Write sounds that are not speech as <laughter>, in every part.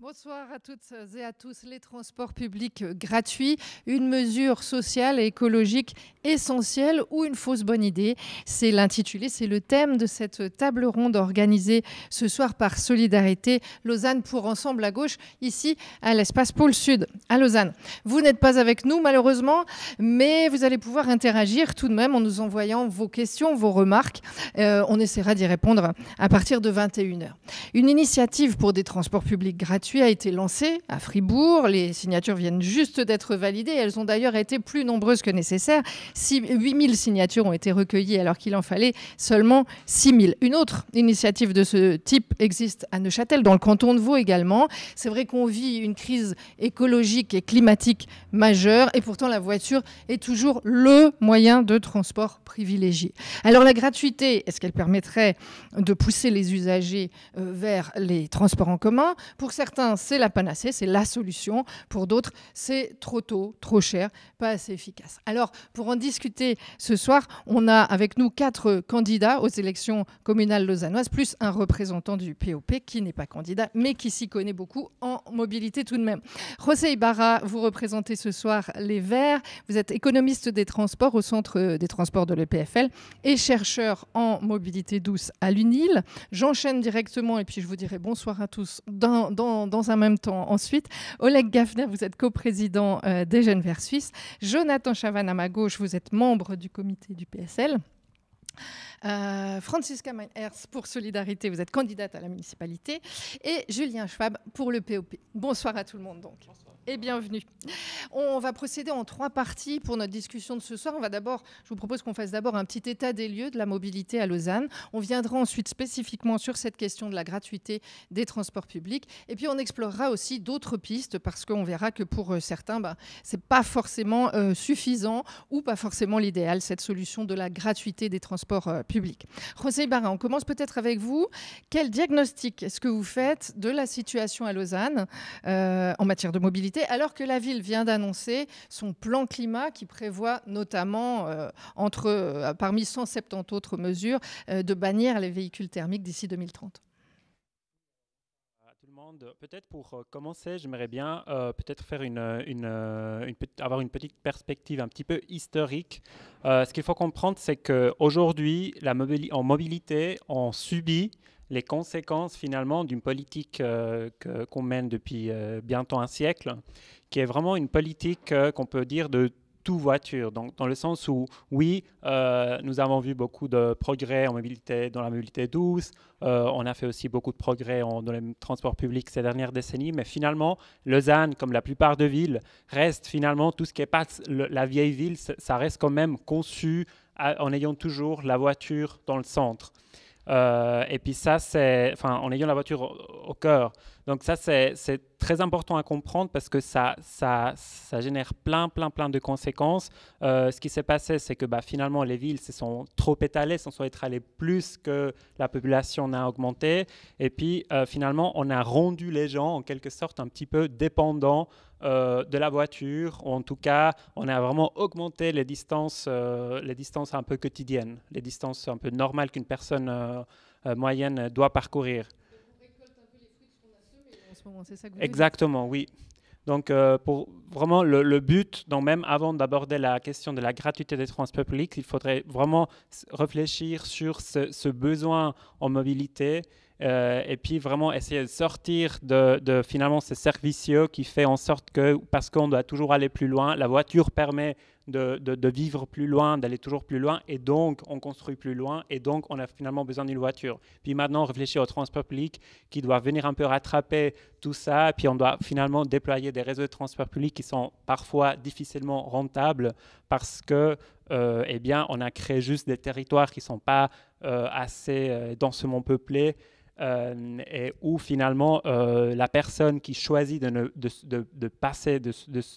Bonsoir à toutes et à tous. Les transports publics gratuits, une mesure sociale et écologique essentielle ou une fausse bonne idée C'est l'intitulé, c'est le thème de cette table ronde organisée ce soir par Solidarité Lausanne pour Ensemble à gauche, ici à l'espace Pôle Sud, à Lausanne. Vous n'êtes pas avec nous malheureusement, mais vous allez pouvoir interagir tout de même en nous envoyant vos questions, vos remarques. Euh, on essaiera d'y répondre à partir de 21h. Une initiative pour des transports publics gratuits a été lancé à Fribourg. Les signatures viennent juste d'être validées. Elles ont d'ailleurs été plus nombreuses que nécessaire. 000 signatures ont été recueillies alors qu'il en fallait seulement 6000. Une autre initiative de ce type existe à Neuchâtel, dans le canton de Vaud également. C'est vrai qu'on vit une crise écologique et climatique majeure et pourtant la voiture est toujours le moyen de transport privilégié. Alors la gratuité, est-ce qu'elle permettrait de pousser les usagers euh, vers les transports en commun Pour certains, c'est la panacée, c'est la solution. Pour d'autres, c'est trop tôt, trop cher, pas assez efficace. Alors, pour en discuter ce soir, on a avec nous quatre candidats aux élections communales lausannoises, plus un représentant du POP qui n'est pas candidat, mais qui s'y connaît beaucoup en mobilité tout de même. José Ibarra, vous représentez ce soir les Verts. Vous êtes économiste des transports au Centre des transports de l'EPFL et chercheur en mobilité douce à l'UNIL. J'enchaîne directement et puis je vous dirai bonsoir à tous dans, dans dans un même temps ensuite. Oleg Gafner, vous êtes coprésident euh, des Jeunes Verts Suisses. Jonathan Chavan, à ma gauche, vous êtes membre du comité du PSL. Euh, Francisca Meinherz pour Solidarité, vous êtes candidate à la municipalité. Et Julien Schwab pour le POP. Bonsoir à tout le monde donc. Et bienvenue. On va procéder en trois parties pour notre discussion de ce soir. On va d'abord, je vous propose qu'on fasse d'abord un petit état des lieux de la mobilité à Lausanne. On viendra ensuite spécifiquement sur cette question de la gratuité des transports publics. Et puis on explorera aussi d'autres pistes parce qu'on verra que pour euh, certains, bah, ce n'est pas forcément euh, suffisant ou pas forcément l'idéal, cette solution de la gratuité des transports publics public. José Ibarra, on commence peut-être avec vous. Quel diagnostic est-ce que vous faites de la situation à Lausanne euh, en matière de mobilité, alors que la ville vient d'annoncer son plan climat qui prévoit notamment, euh, euh, parmi 170 autres mesures, de bannir les véhicules thermiques d'ici 2030 Peut-être pour euh, commencer, j'aimerais bien euh, peut-être faire une, euh, avoir une petite perspective un petit peu historique. ce qu'il faut comprendre, c'est qu'aujourd'hui, en mobilité, on subit les conséquences finalement d'une politique qu'on mène depuis bientôt un siècle, qui est vraiment une politique qu'on peut dire de voiture. Donc, dans le sens où, oui, euh, nous avons vu beaucoup de progrès en mobilité, dans la mobilité douce. Euh, on a fait aussi beaucoup de progrès en, dans les transports publics ces dernières décennies. Mais finalement, Lausanne, comme la plupart de villes, reste finalement tout ce qui est pas la vieille ville, ça reste quand même conçu en ayant toujours la voiture dans le centre. Euh, et puis ça, c'est, enfin, en ayant la voiture au, au cœur. Donc ça, c'est très important à comprendre parce que ça, ça, ça génère plein, plein, plein de conséquences. Euh, ce qui s'est passé, c'est que bah, finalement, les villes se sont trop étalées, se sont étalées plus que la population n'a augmenté. Et puis, euh, finalement, on a rendu les gens, en quelque sorte, un petit peu dépendants euh, de la voiture, en tout cas, on a vraiment augmenté les distances, les distances un peu quotidiennes, les distances un peu normales qu'une personne moyenne doit parcourir. Exactement, oui. Donc, euh, pour vraiment le, but, même avant d'aborder la question de la gratuité des transports publics, il faudrait vraiment réfléchir sur ce, ce besoin en mobilité euh, et puis vraiment essayer de sortir de, finalement ce servicieux qui fait en sorte que, parce qu'on doit toujours aller plus loin, la voiture permet de, vivre plus loin, d'aller toujours plus loin, et donc on construit plus loin, et donc on a finalement besoin d'une voiture. Puis maintenant, on réfléchit au transport public qui doit venir un peu rattraper tout ça, puis on doit finalement déployer des réseaux de transport public qui sont parfois difficilement rentables parce que euh, eh bien, on a créé juste des territoires qui ne sont pas euh, assez densément peuplés. Euh, et où finalement euh, la personne qui choisit de ne, de, de, passer, de,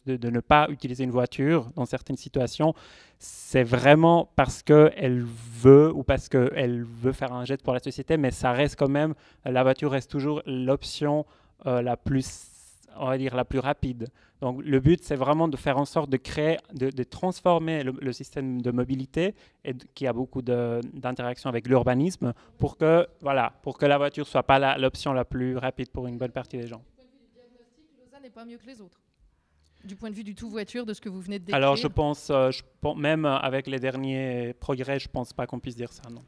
de, ne pas utiliser une voiture dans certaines situations, c'est vraiment parce qu'elle veut ou parce qu'elle veut faire un jet pour la société, mais ça reste quand même, la voiture reste toujours l'option euh, la plus on va dire, la plus rapide. Donc le but, c'est vraiment de faire en sorte de créer, de, transformer le, système de mobilité et qui a beaucoup d'interactions avec l'urbanisme pour que, voilà, pour que la voiture soit pas l'option la, plus rapide pour une bonne partie des gens. Lausanne n'est pas mieux que les autres. Du point de vue du tout voiture, de ce que vous venez de décrire. Alors je pense, euh, pense même avec les derniers progrès, je pense pas qu'on puisse dire ça, non.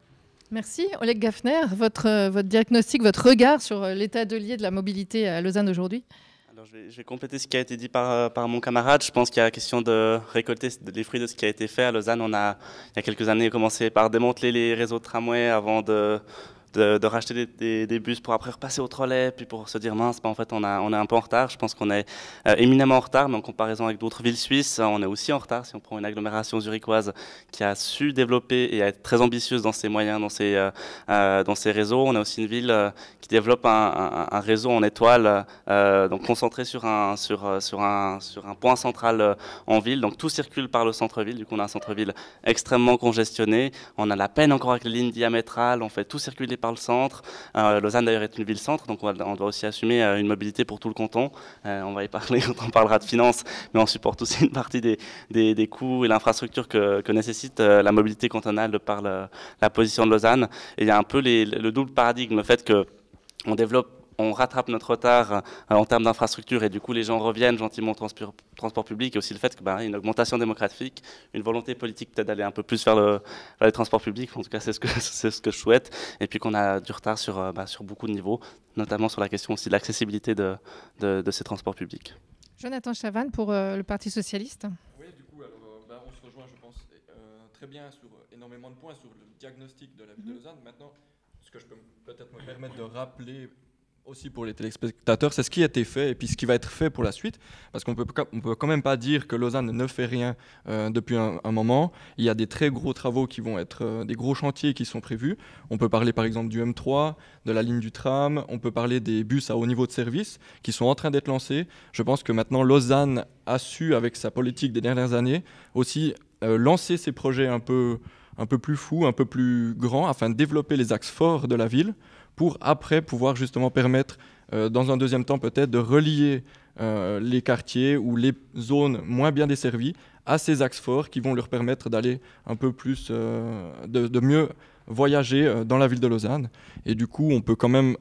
Merci Oleg Gaffner. Votre, euh, votre diagnostic, votre regard sur euh, l'état de lier de la mobilité à Lausanne aujourd'hui je vais, compléter ce qui a été dit par, euh, par mon camarade. Je pense qu'il y a la question de récolter les fruits de ce qui a été fait. À Lausanne, on a, il y a quelques années, commencé par démanteler les réseaux de tramway avant de de, racheter des, bus pour après repasser au trolley, puis pour se dire mince, bah, en fait on, a, on est un peu en retard. Je pense qu'on est euh, éminemment en retard, mais en comparaison avec d'autres villes suisses, on est aussi en retard. Si on prend une agglomération zurichoise qui a su développer et être très ambitieuse dans ses moyens, dans ses, euh, euh, dans ses réseaux, on a aussi une ville qui développe un, réseau en étoile, donc concentré sur un, sur, sur, un, sur un point central en ville. Donc tout circule par le centre-ville. Du coup, on a un centre-ville extrêmement congestionné. On a la peine encore avec les lignes diamétrales. On fait tout circuler par le centre. Euh, Lausanne d'ailleurs est une ville-centre, donc on, doit aussi assumer euh, une mobilité pour tout le canton. Euh, on va y parler quand <laughs> on parlera de finances, mais on supporte aussi une partie des, coûts et l'infrastructure que, nécessite la mobilité cantonale par la position de Lausanne. Et il y a un peu le double paradigme, le fait que on développe on rattrape notre retard euh, en termes d'infrastructures et du coup les gens reviennent gentiment au transport, public et aussi le fait qu'il ben, y a une augmentation démocratique, une volonté politique peut-être d'aller un peu plus vers, le, les transports publics, en tout cas c'est ce, que, <laughs> ce que je souhaite, et puis qu'on a du retard sur, euh, ben, sur beaucoup de niveaux, notamment sur la question aussi de l'accessibilité de, ces transports publics. Jonathan chavan pour euh, le Parti Socialiste. Oui, du coup, on se rejoint, je pense, très bien sur énormément de points, sur le diagnostic de la ville de mhm. Lausanne. Maintenant, ce que je peux peut-être me permettre de rappeler aussi pour les téléspectateurs, c'est ce qui a été fait et puis ce qui va être fait pour la suite, parce qu'on ne peut quand même pas dire que Lausanne ne fait rien euh, depuis un, moment. Il y a des très gros travaux qui vont être, euh, des gros chantiers qui sont prévus. On peut parler par exemple du M3, de la ligne du tram, on peut parler des bus à haut niveau de service qui sont en train d'être lancés. Je pense que maintenant Lausanne a su, avec sa politique des dernières années, aussi euh, lancer ses projets un peu, un peu plus fous, un peu plus grands, afin de développer les axes forts de la ville pour après pouvoir justement permettre, euh, dans un deuxième temps peut-être, de relier euh, les quartiers ou les zones moins bien desservies à ces axes forts qui vont leur permettre d'aller un peu plus, euh, de, mieux voyager dans la ville de Lausanne. Et du coup, on peut quand même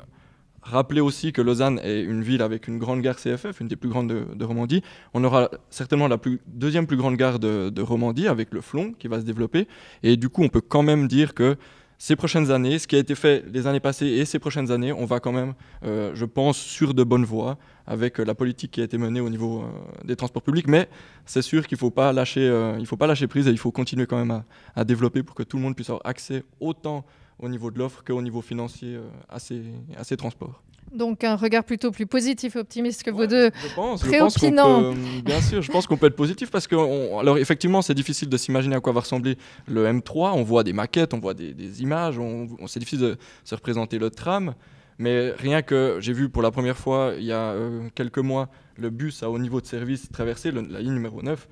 rappeler aussi que Lausanne est une ville avec une grande gare CFF, une des plus grandes de, Romandie. On aura certainement la deuxième plus grande gare de, de, Romandie avec le Flon qui va se développer. Et du coup, on peut quand même dire que ces prochaines années, ce qui a été fait les années passées et ces prochaines années, on va quand même, euh, je pense, sur de bonnes voies avec euh, la politique qui a été menée au niveau euh, des transports publics. Mais c'est sûr qu'il ne faut, pas lâcher, faut pas lâcher prise et il faut continuer quand même à, développer pour que tout le monde puisse avoir accès autant au niveau de l'offre qu'au niveau financier à ces transports donc un regard plutôt plus positif et optimiste que vous vos deux préopinants. Je pense euh, bien sûr, je pense qu'on peut être positif parce que, alors effectivement, c'est difficile de s'imaginer à quoi va ressembler le M3. On voit des maquettes, on voit des, images, on, c'est difficile de se représenter le tram. Mais rien que j'ai vu pour la première fois il y a euh, quelques mois le bus à haut niveau de service traverser la ligne numéro 9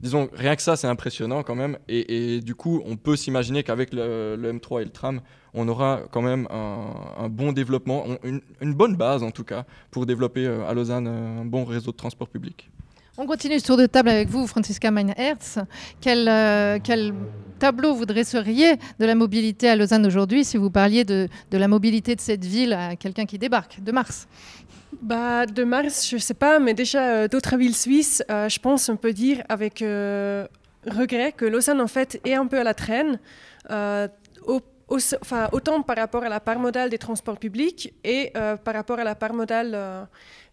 disons, rien que ça, c'est impressionnant quand même. Et, du coup, on peut s'imaginer qu'avec le, M3 et le tram, on aura quand même un, bon développement, une, bonne base en tout cas, pour développer euh, à Lausanne euh, un bon réseau de transport public. On continue ce tour de table avec vous, Francisca Meinhertz. Quel, euh, quel tableau vous dresseriez de la mobilité à Lausanne aujourd'hui si vous parliez de, de la mobilité de cette ville à quelqu'un qui débarque de Mars bah, de Mars, je ne sais pas, mais déjà euh, d'autres villes suisses, euh, je pense on peut dire avec euh, regret que Lausanne en fait est un peu à la traîne, enfin, autant par rapport à la part modale des transports publics et par rapport à la part modale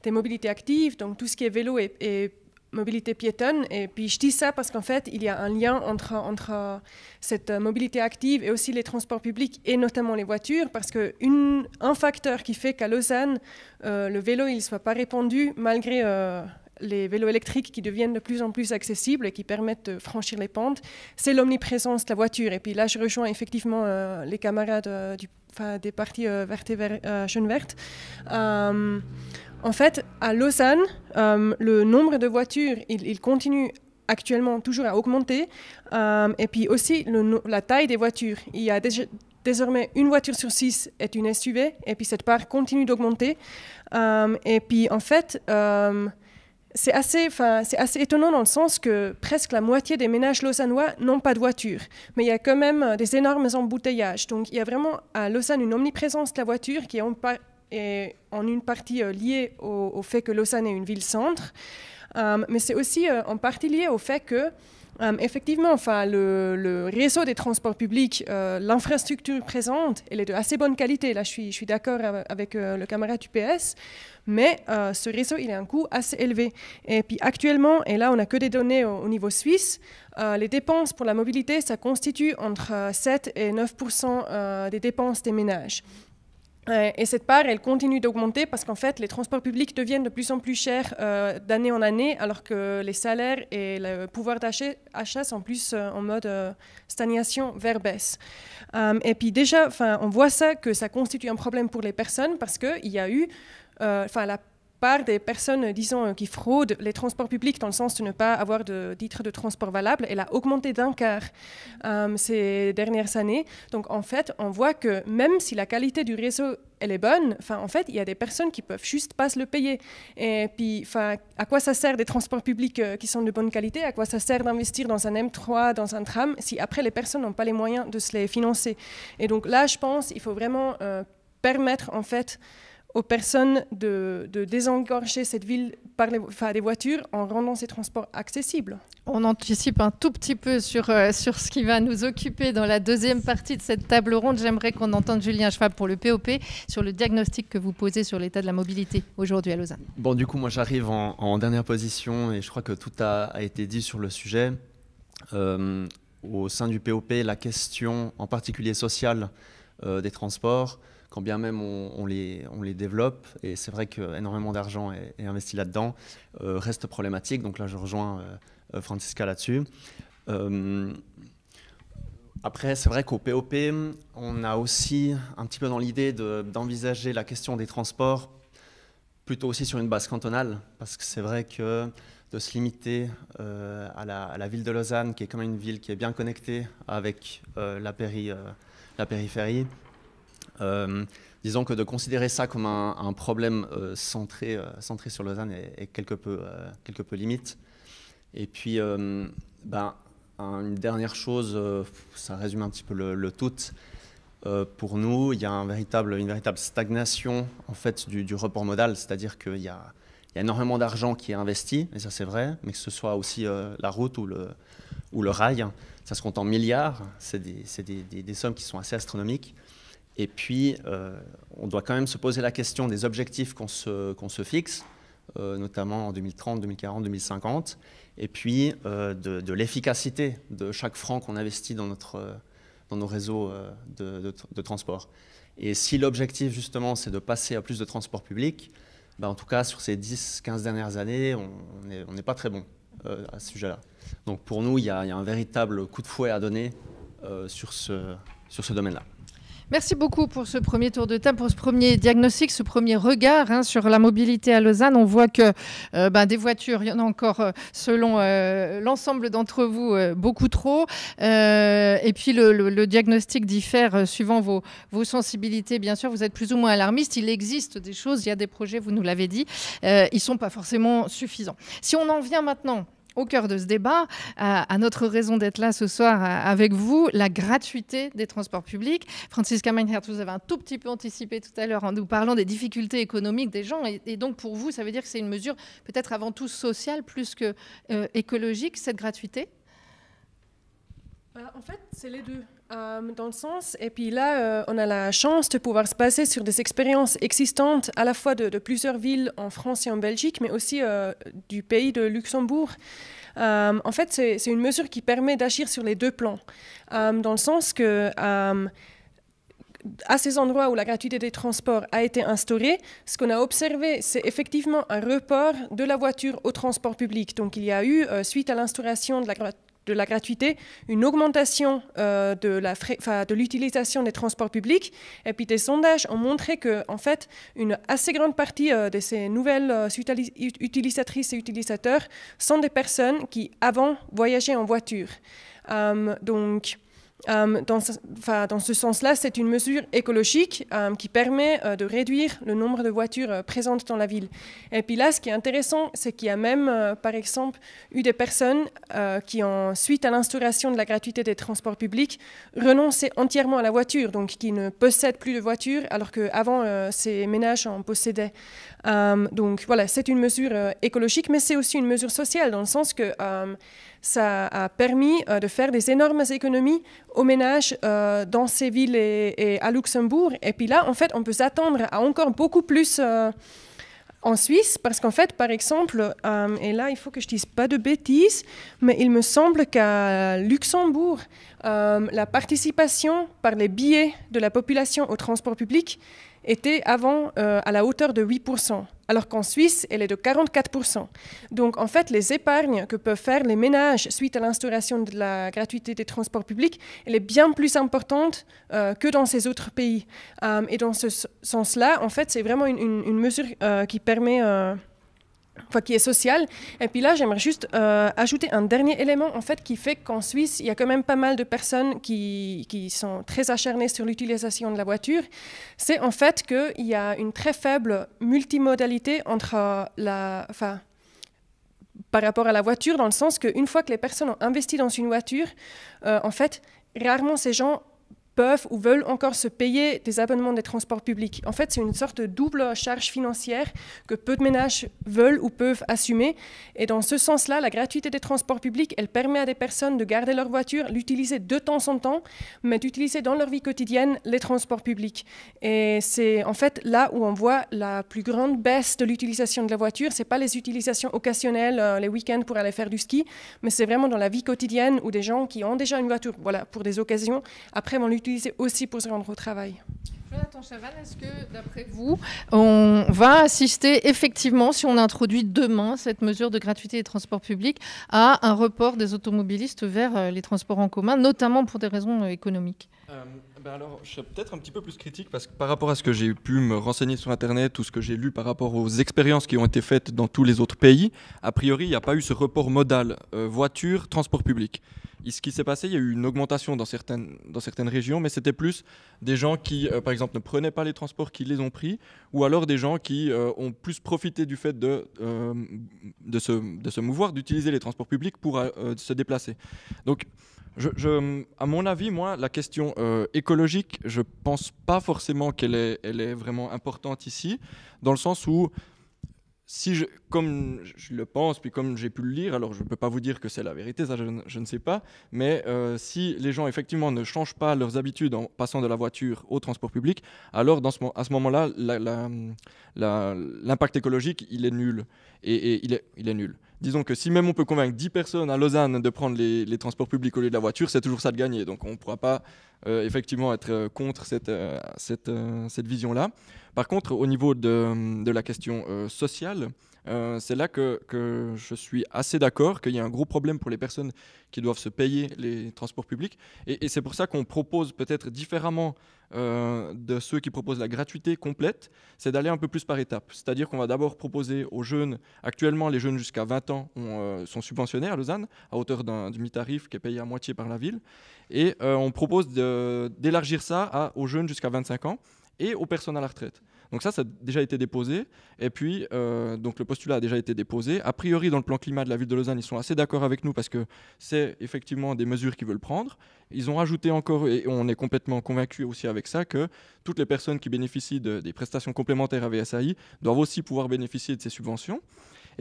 des mobilités actives, donc tout ce qui est vélo et, et mobilité piétonne. Et puis je dis ça parce qu'en fait, il y a un lien entre, entre cette euh, mobilité active et aussi les transports publics et notamment les voitures, parce qu'un facteur qui fait qu'à Lausanne, euh, le vélo ne soit pas répandu malgré... Euh, les vélos électriques qui deviennent de plus en plus accessibles et qui permettent de franchir les pentes, c'est l'omniprésence de la voiture. Et puis là, je rejoins effectivement les camarades des parties et jeunes vertes. En fait, à Lausanne, euh, le nombre de voitures, il, continue actuellement toujours à augmenter. Euh, et puis aussi le, la taille des voitures. Il y a désormais une voiture sur six est une SUV, et puis cette part continue d'augmenter. Euh, et puis en fait, c'est assez, c'est assez étonnant dans le sens que presque la moitié des ménages lausannois n'ont pas de voiture. Mais il y a quand même des énormes embouteillages. Donc il y a vraiment à Lausanne une omniprésence de la voiture qui est est en une partie euh, liée au, fait que Lausanne est une ville-centre, euh, mais c'est aussi euh, en partie lié au fait que effectivement, enfin, le, réseau des transports publics, l'infrastructure présente, elle est de assez bonne qualité. Là, je suis, d'accord avec le camarade UPS, mais ce réseau, il a un coût assez élevé. Et puis actuellement, et là, on n'a que des données au niveau suisse, les dépenses pour la mobilité, ça constitue entre 7 et 9 des dépenses des ménages. Euh, et cette part, elle continue d'augmenter parce qu'en fait, les transports publics deviennent de plus en plus chers euh, d'année en année, alors que les salaires et le pouvoir d'achat sont plus euh, en mode stagnation vers baisse. et puis déjà, on voit ça que ça constitue un problème pour les personnes parce qu'il y a eu, enfin, la par des personnes, disons, euh, qui fraudent les transports publics dans le sens de ne pas avoir de titre de transport valable, elle a augmenté d'un quart euh, ces dernières années. Donc en fait, on voit que même si la qualité du réseau elle est bonne, enfin en fait, il y a des personnes qui peuvent juste pas se le payer. Et puis, enfin, à quoi ça sert des transports publics euh, qui sont de bonne qualité À quoi ça sert d'investir dans un M3, dans un tram, si après les personnes n'ont pas les moyens de se les financer Et donc là, je pense, il faut vraiment permettre en fait aux personnes de, désengorger cette ville par les, voitures en rendant ces transports accessibles. On anticipe un tout petit peu sur, euh, sur ce qui va nous occuper dans la deuxième partie de cette table ronde. J'aimerais qu'on entende Julien Schwab pour le POP sur le diagnostic que vous posez sur l'état de la mobilité aujourd'hui à Lausanne. Bon, du coup, moi j'arrive en, dernière position et je crois que tout a, été dit sur le sujet. Euh, au sein du POP, la question en particulier sociale euh, des transports quand bien même on, les, développe, et c'est vrai qu'énormément d'argent est, investi là-dedans, euh, reste problématique. Donc là, je rejoins euh, euh, Francisca là-dessus. après, c'est vrai qu'au POP, on a aussi un petit peu dans l'idée d'envisager la question des transports plutôt aussi sur une base cantonale, parce que c'est vrai que de se limiter à, la, ville de Lausanne, qui est quand même une ville qui est bien connectée avec la, périphérie, euh, disons que de considérer ça comme un, problème euh, euh, centré, sur Lausanne est, quelque, peu, limite. Et puis, ben, une dernière chose, ça résume un petit peu le, tout. pour nous, il y a une véritable stagnation en fait, du, report modal, c'est-à-dire qu'il y a, énormément d'argent qui est investi, et ça c'est vrai, mais que ce soit aussi la route ou le, rail, ça se compte en milliards, c'est des, sommes qui sont assez astronomiques. Et puis, euh, on doit quand même se poser la question des objectifs qu'on se, se, fixe, euh, notamment en 2030, 2040, 2050, et puis euh, de, l'efficacité de chaque franc qu'on investit dans, notre, dans nos réseaux de, transport. Et si l'objectif, justement, c'est de passer à plus de transports publics, bah, en tout cas, sur ces 10-15 dernières années, on n'est pas très bon à ce sujet-là. Donc pour nous, il y, a un véritable coup de fouet à donner sur ce, sur ce domaine-là. Merci beaucoup pour ce premier tour de table, pour ce premier diagnostic, ce premier regard hein, sur la mobilité à Lausanne. On voit que euh, ben, des voitures, il y en a encore, euh, selon euh, l'ensemble d'entre vous, beaucoup trop. et puis le, diagnostic diffère suivant vos, vos, sensibilités. Bien sûr, vous êtes plus ou moins alarmiste. Il existe des choses, il y a des projets, vous nous l'avez dit. ils ne sont pas forcément suffisants. Si on en vient maintenant au cœur de ce débat, à, notre raison d'être là ce soir avec vous, la gratuité des transports publics. Francisca Meinhardt, vous avez un tout petit peu anticipé tout à l'heure en nous parlant des difficultés économiques des gens. Et, donc, pour vous, ça veut dire que c'est une mesure peut-être avant tout sociale plus que euh, écologique, cette gratuité bah, En fait, c'est les deux. Euh, dans le sens, et puis là, euh, on a la chance de pouvoir se baser sur des expériences existantes à la fois de, plusieurs villes en France et en Belgique, mais aussi euh, du pays de Luxembourg. en fait, c'est une mesure qui permet d'agir sur les deux plans, dans le sens que à ces endroits où la gratuité des transports a été instaurée, ce qu'on a observé, c'est effectivement un report de la voiture au transport public. Donc il y a eu, suite à l'instauration de la gratuité de la gratuité, une augmentation euh, de l'utilisation des transports publics. Et puis des sondages ont montré que, en fait, une assez grande partie euh, de ces nouvelles euh, utilisatrices et utilisateurs sont des personnes qui, avant, voyageaient en voiture. donc, euh, dans, ce, sens-là, c'est une mesure écologique euh, qui permet euh, de réduire le nombre de voitures présentes dans la ville. Et puis là, ce qui est intéressant, c'est qu'il y a même, par exemple, eu des personnes qui ont, suite à l'instauration de la gratuité des transports publics, renonçaient entièrement à la voiture, donc qui ne possèdent plus de voiture, alors qu'avant, ces ménages en possédaient. donc voilà, c'est une mesure écologique, mais c'est aussi une mesure sociale, dans le sens que ça a permis euh, de faire des énormes économies aux ménages euh, dans ces villes et, à Luxembourg. Et puis là, en fait, on peut s'attendre à encore beaucoup plus euh, en Suisse, parce qu'en fait, par exemple, et là, il faut que je dise pas de bêtises, mais il me semble qu'à Luxembourg, la participation par les billets de la population au transport public était avant euh, à la hauteur de 8%, alors qu'en Suisse, elle est de 44%. Donc en fait, les épargnes que peuvent faire les ménages suite à l'instauration de la gratuité des transports publics, elle est bien plus importante euh, que dans ces autres pays. Euh, et dans ce sens-là, en fait, c'est vraiment une, une mesure qui permet... Enfin, qui est sociale. Et puis là, j'aimerais juste euh, ajouter un dernier élément, en fait, qui fait qu'en Suisse, il y a quand même pas mal de personnes qui, sont très acharnées sur l'utilisation de la voiture. C'est en fait qu'il y a une très faible multimodalité entre euh, la... Enfin, par rapport à la voiture, dans le sens qu'une fois que les personnes ont investi dans une voiture, euh, en fait, rarement ces gens peuvent ou veulent encore se payer des abonnements des transports publics. En fait, c'est une sorte de double charge financière que peu de ménages veulent ou peuvent assumer. Et dans ce sens-là, la gratuité des transports publics, elle permet à des personnes de garder leur voiture, l'utiliser de temps en temps, mais d'utiliser dans leur vie quotidienne les transports publics. Et c'est en fait là où on voit la plus grande baisse de l'utilisation de la voiture. Ce n'est pas les utilisations occasionnelles, euh, les week-ends pour aller faire du ski, mais c'est vraiment dans la vie quotidienne où des gens qui ont déjà une voiture voilà, pour des occasions, après vont l'utiliser utiliser aussi pour se rendre au travail. Jonathan Chavannes, est-ce que, d'après vous, on va assister effectivement, si on introduit demain cette mesure de gratuité des transports publics, à un report des automobilistes vers euh, les transports en commun, notamment pour des raisons euh, économiques euh, ben alors, je suis peut-être un petit peu plus critique parce que par rapport à ce que j'ai pu me renseigner sur Internet ou ce que j'ai lu par rapport aux expériences qui ont été faites dans tous les autres pays, a priori, il n'y a pas eu ce report modal voiture-transport public ce qui s'est passé, il y a eu une augmentation dans certaines, dans certaines régions, mais c'était plus des gens qui, euh, par exemple, ne prenaient pas les transports, qui les ont pris, ou alors des gens qui euh, ont plus profité du fait de, euh, de, se, de se mouvoir, d'utiliser les transports publics pour se déplacer. Donc, je, à mon avis, moi, la question écologique, je pense pas forcément qu'elle est, elle est, vraiment importante ici, dans le sens où si je, comme je le pense, puis comme j'ai pu le lire, alors je ne peux pas vous dire que c'est la vérité, ça je, ne sais pas, mais euh, si les gens effectivement ne changent pas leurs habitudes en passant de la voiture au transport public, alors dans ce, à ce moment-là, l'impact écologique, il est nul. Et, il, est, il est nul. Disons que si même on peut convaincre 10 personnes à Lausanne de prendre les, les transports publics au lieu de la voiture, c'est toujours ça de gagner. Donc on ne pourra pas euh, effectivement être euh, contre euh, cette, vision-là. Par contre, au niveau de, de la question sociale, euh, c'est là que, je suis assez d'accord qu'il y a un gros problème pour les personnes qui doivent se payer les transports publics. Et, c'est pour ça qu'on propose peut-être différemment euh, de ceux qui proposent la gratuité complète, c'est d'aller un peu plus par étapes. C'est-à-dire qu'on va d'abord proposer aux jeunes, actuellement les jeunes jusqu'à 20 ans euh, sont subventionnés à Lausanne, à hauteur d'un demi-tarif qui est payé à moitié par la ville. Et on propose d'élargir ça aux jeunes jusqu'à 25 ans et aux personnes à la retraite. Donc ça, ça a déjà été déposé. Et puis, euh, donc le postulat a déjà été déposé. A priori, dans le plan climat de la ville de Lausanne, ils sont assez d'accord avec nous parce que c'est effectivement des mesures qu'ils veulent prendre. Ils ont rajouté encore, et on est complètement convaincu aussi avec ça, que toutes les personnes qui bénéficient des prestations complémentaires à VSAI doivent aussi pouvoir bénéficier de ces subventions.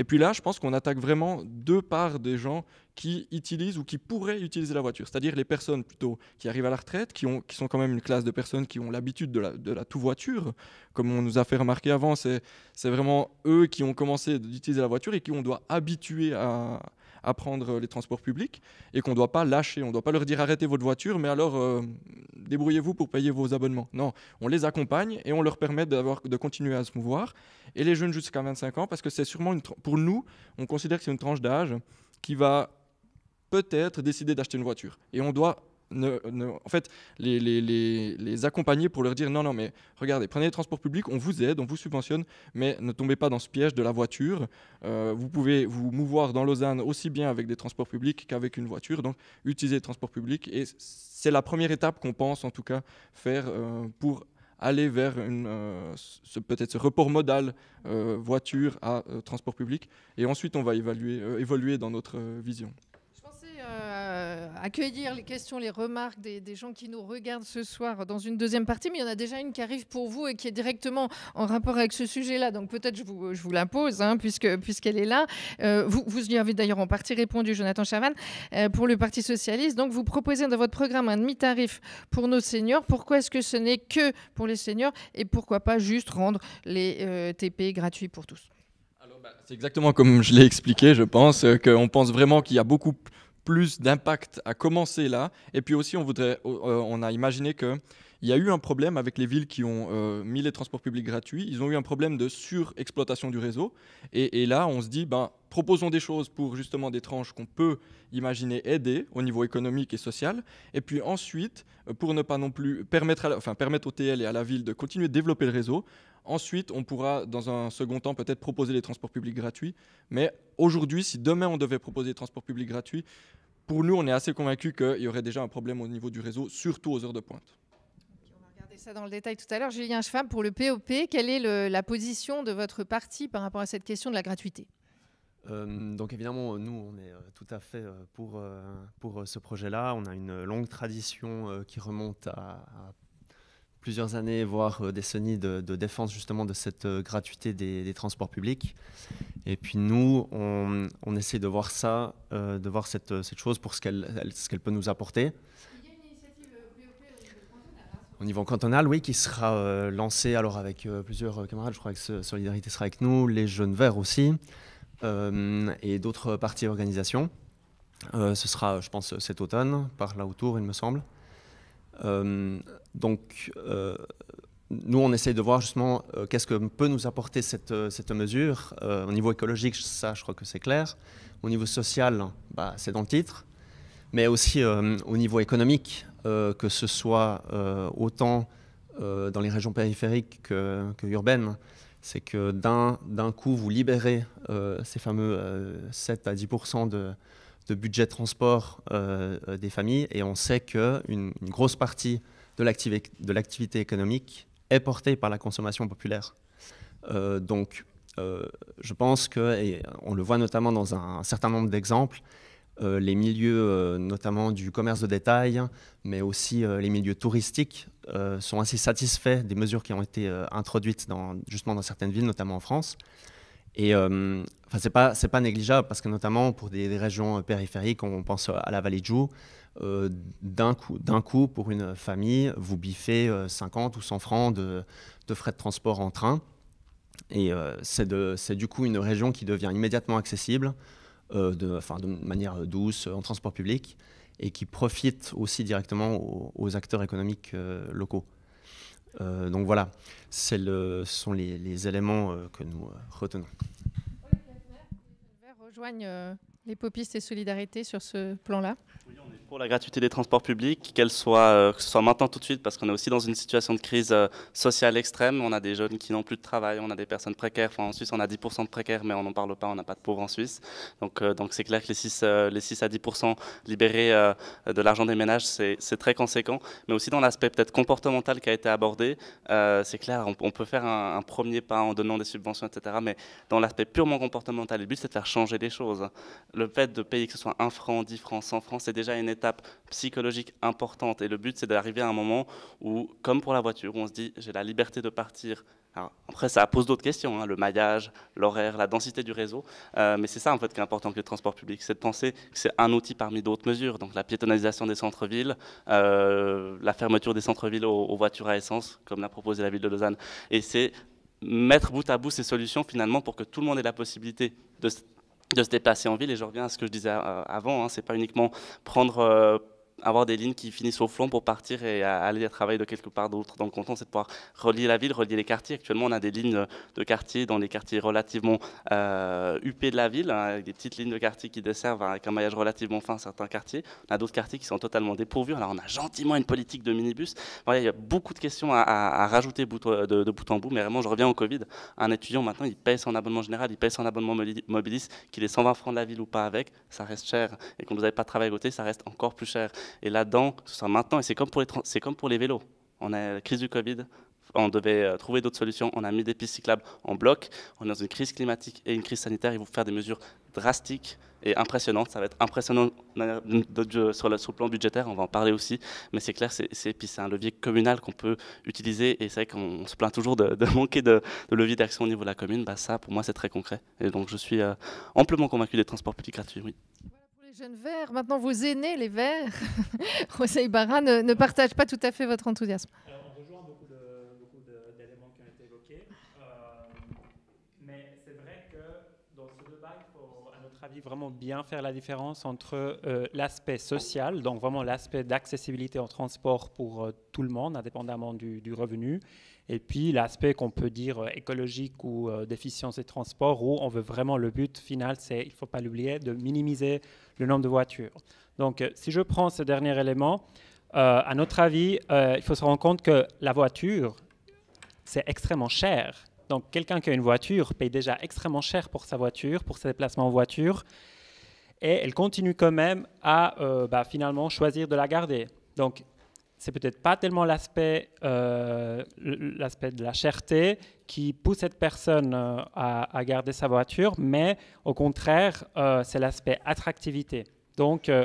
Et puis là, je pense qu'on attaque vraiment deux parts des gens qui utilisent ou qui pourraient utiliser la voiture, c'est-à-dire les personnes plutôt qui arrivent à la retraite, qui, ont, qui sont quand même une classe de personnes qui ont l'habitude de la, de la tout-voiture. Comme on nous a fait remarquer avant, c'est vraiment eux qui ont commencé d'utiliser la voiture et qui on doit habituer à, à prendre euh, les transports publics et qu'on ne doit pas lâcher. On ne doit pas leur dire arrêtez votre voiture, mais alors euh, débrouillez-vous pour payer vos abonnements. Non, on les accompagne et on leur permet de continuer à se mouvoir. Et les jeunes jusqu'à 25 ans, parce que c'est sûrement une pour nous, on considère que c'est une tranche d'âge qui va peut-être décider d'acheter une voiture. Et on doit ne, en fait, les, accompagner pour leur dire non, non, mais regardez, prenez les transports publics, on vous aide, on vous subventionne, mais ne tombez pas dans ce piège de la voiture. Euh, vous pouvez vous mouvoir dans Lausanne aussi bien avec des transports publics qu'avec une voiture, donc utilisez les transports publics. Et c'est la première étape qu'on pense en tout cas faire euh, pour aller vers euh, peut-être ce report modal voiture à transport public. Et ensuite, on va évaluer, évoluer dans notre vision. Euh, accueillir les questions, les remarques des, gens qui nous regardent ce soir dans une deuxième partie, mais il y en a déjà une qui arrive pour vous et qui est directement en rapport avec ce sujet-là. Donc peut-être je vous, je la pose, hein, puisque, puisqu'elle est là. Euh, vous, vous y avez d'ailleurs en partie répondu, Jonathan Chavan, euh, pour le Parti Socialiste. Donc vous proposez dans votre programme un demi-tarif pour nos seniors. Pourquoi est-ce que ce n'est que pour les seniors et pourquoi pas juste rendre les TP gratuits pour tous bah, c'est exactement comme je l'ai expliqué, je pense, qu'on pense vraiment qu'il y a beaucoup plus d'impact à commencer là. Et puis aussi, on, voudrait, euh, euh, on a imaginé que il y a eu un problème avec les villes qui ont euh, mis les transports publics gratuits. Ils ont eu un problème de surexploitation du réseau. Et, et, là, on se dit, ben, proposons des choses pour justement des tranches qu'on peut imaginer aider au niveau économique et social. Et puis ensuite, pour ne pas non plus permettre, à, enfin, permettre au TL et à la ville de continuer de développer le réseau, Ensuite, on pourra, dans un second temps, peut-être proposer les transports publics gratuits. Mais aujourd'hui, si demain on devait proposer les transports publics gratuits, pour nous, on est assez convaincus qu'il y aurait déjà un problème au niveau du réseau, surtout aux heures de pointe. on va regarder ça dans le détail tout à l'heure. Julien Schwab, pour le POP, quelle est la position de votre parti par rapport à cette question de la gratuité euh, donc évidemment, nous, on est euh, tout à fait euh, pour, pour ce projet-là. On a une longue tradition qui remonte à plusieurs années, voire euh, décennies de, défense justement de cette euh, gratuité des, transports publics. Et puis nous, on, essaie de voir ça, euh, de voir cette, chose pour ce qu'elle peut nous apporter. Il y a une initiative au niveau cantonal, oui, qui sera lancé lancée alors avec plusieurs camarades. Je crois que Solidarité sera avec nous, les Jeunes Verts aussi, et d'autres parties et organisations. ce sera, je pense, cet automne, par là autour, il me semble. Euh, donc, euh, nous, on essaye de voir justement euh, qu'est-ce que peut nous apporter cette, cette mesure. au niveau écologique, ça, je crois que c'est clair. Au niveau social, bah, c'est dans le titre. Mais aussi au niveau économique, que ce soit autant dans les régions périphériques que, que urbaines, c'est que d'un coup, vous libérez ces fameux 7 à 10 de, de budget transport euh, euh, des familles et on sait qu'une une grosse partie de l'activité économique est portée par la consommation populaire. Euh, donc, je pense que, et on le voit notamment dans un, certain nombre d'exemples, les milieux notamment du commerce de détail, mais aussi les milieux touristiques, sont assez satisfaits des mesures qui ont été introduites dans, justement dans certaines villes, notamment en France. Et euh, ce n'est pas pas négligeable parce que notamment pour des, régions euh, périphériques, on pense à la vallée de Joux, euh, d'un coup d'un coup pour une famille, vous biffez 50 ou 100 francs de, frais de transport en train. Et c'est du coup une région qui devient immédiatement accessible, de, enfin, de manière douce en transport public, et qui profite aussi directement aux acteurs économiques locaux. Euh, donc voilà, le, ce euh, sont les, éléments euh, que nous retenons. Rejoignent les popistes et Solidarité sur ce plan-là pour la gratuité des transports publics, qu'elle soit, euh, que ce soit maintenant tout de suite, parce qu'on est aussi dans une situation de crise euh, sociale extrême. On a des jeunes qui n'ont plus de travail, on a des personnes précaires. Enfin, en Suisse, on a 10% de précaires, mais on n'en parle pas, on n'a pas de pauvres en Suisse. Donc, euh, donc c'est clair que les 6, les 6 à 10% libérés de l'argent des ménages, c'est très conséquent. Mais aussi dans l'aspect peut-être comportemental qui a été abordé, c'est clair, on, peut faire un, premier pas en donnant des subventions, etc. Mais dans l'aspect purement comportemental, le but, c'est de faire changer les choses. Le fait de payer que ce soit 1 franc, 10 francs, 100 francs, c'est déjà une étape psychologique importante. Et le but, c'est d'arriver à un moment où, comme pour la voiture, on se dit j'ai la liberté de partir. après, ça pose d'autres questions, hein, le maillage, l'horaire, la densité du réseau. Euh, mais c'est ça, en fait, qui est important que le transport public c'est de penser que c'est un outil parmi d'autres mesures. Donc, la piétonnalisation des centres-villes, euh, la fermeture des centres-villes aux, aux voitures à essence, comme l'a proposé la ville de Lausanne. Et c'est mettre bout à bout ces solutions finalement pour que tout le monde ait la possibilité de de se déplacer en ville. Et je reviens à ce que je disais euh, avant, hein, c'est pas uniquement prendre euh, avoir des lignes qui finissent au flanc pour partir et aller à travailler de quelque part d'autre. dans le canton c'est de pouvoir relier la ville, relier les quartiers. Actuellement, on a des lignes de quartier dans les quartiers relativement euh, huppés de la ville, hein, avec des petites lignes de quartier qui desservent avec un maillage relativement fin certains quartiers. On a d'autres quartiers qui sont totalement dépourvus. Alors, on a gentiment une politique de minibus. Bon, il y a beaucoup de questions à, rajouter bout, de, bout en bout, mais vraiment, je reviens au Covid. Un étudiant, maintenant, il paye son abonnement général, il paye son abonnement mobiliste, qu'il ait 120 francs de la ville ou pas avec, ça reste cher. Et quand vous n'avez pas de travail à côté, ça reste encore plus cher. Et là-dedans, ce sera maintenant. Et c'est comme, pour les c'est comme pour les vélos. On a la crise du Covid, on devait euh, trouver d'autres solutions. On a mis des pistes cyclables en bloc. On est dans une crise climatique et une crise sanitaire. Il faut faire des mesures drastiques et impressionnantes. Ça va être impressionnant sur le, plan budgétaire. On va en parler aussi. Mais c'est clair, c'est un levier communal qu'on peut utiliser. Et c'est vrai qu'on se plaint toujours de, manquer de, levier d'action au niveau de la commune. Bah, ça, pour moi, c'est très concret. Et donc, je suis euh, amplement convaincu des transports publics gratuits jeunes verts, maintenant vos aînés, les verts, José <laughs> Ibarra, ne, partage pas tout à fait votre enthousiasme. Euh, on rejoint beaucoup d'éléments qui ont été évoqués, euh, mais c'est vrai que dans ce débat, il faut, à notre avis, vraiment bien faire la différence entre euh, l'aspect social, donc vraiment l'aspect d'accessibilité en transport pour tout le monde, indépendamment du, du revenu, et puis l'aspect qu'on peut dire euh, écologique ou euh, d'efficience des transports, où on veut vraiment le but final, c'est, il ne faut pas l'oublier, de minimiser le nombre de voitures. Donc euh, si je prends ce dernier élément, à notre avis, il faut se rendre compte que la voiture, c'est extrêmement cher. Donc quelqu'un qui a une voiture paye déjà extrêmement cher pour sa voiture, pour ses déplacements en voiture, et elle continue quand même à bah, finalement choisir de la garder. Donc c'est peut-être pas tellement l'aspect euh, l'aspect de la cherté qui pousse cette personne euh, à, garder sa voiture, mais au contraire, euh, c'est l'aspect attractivité. Donc, il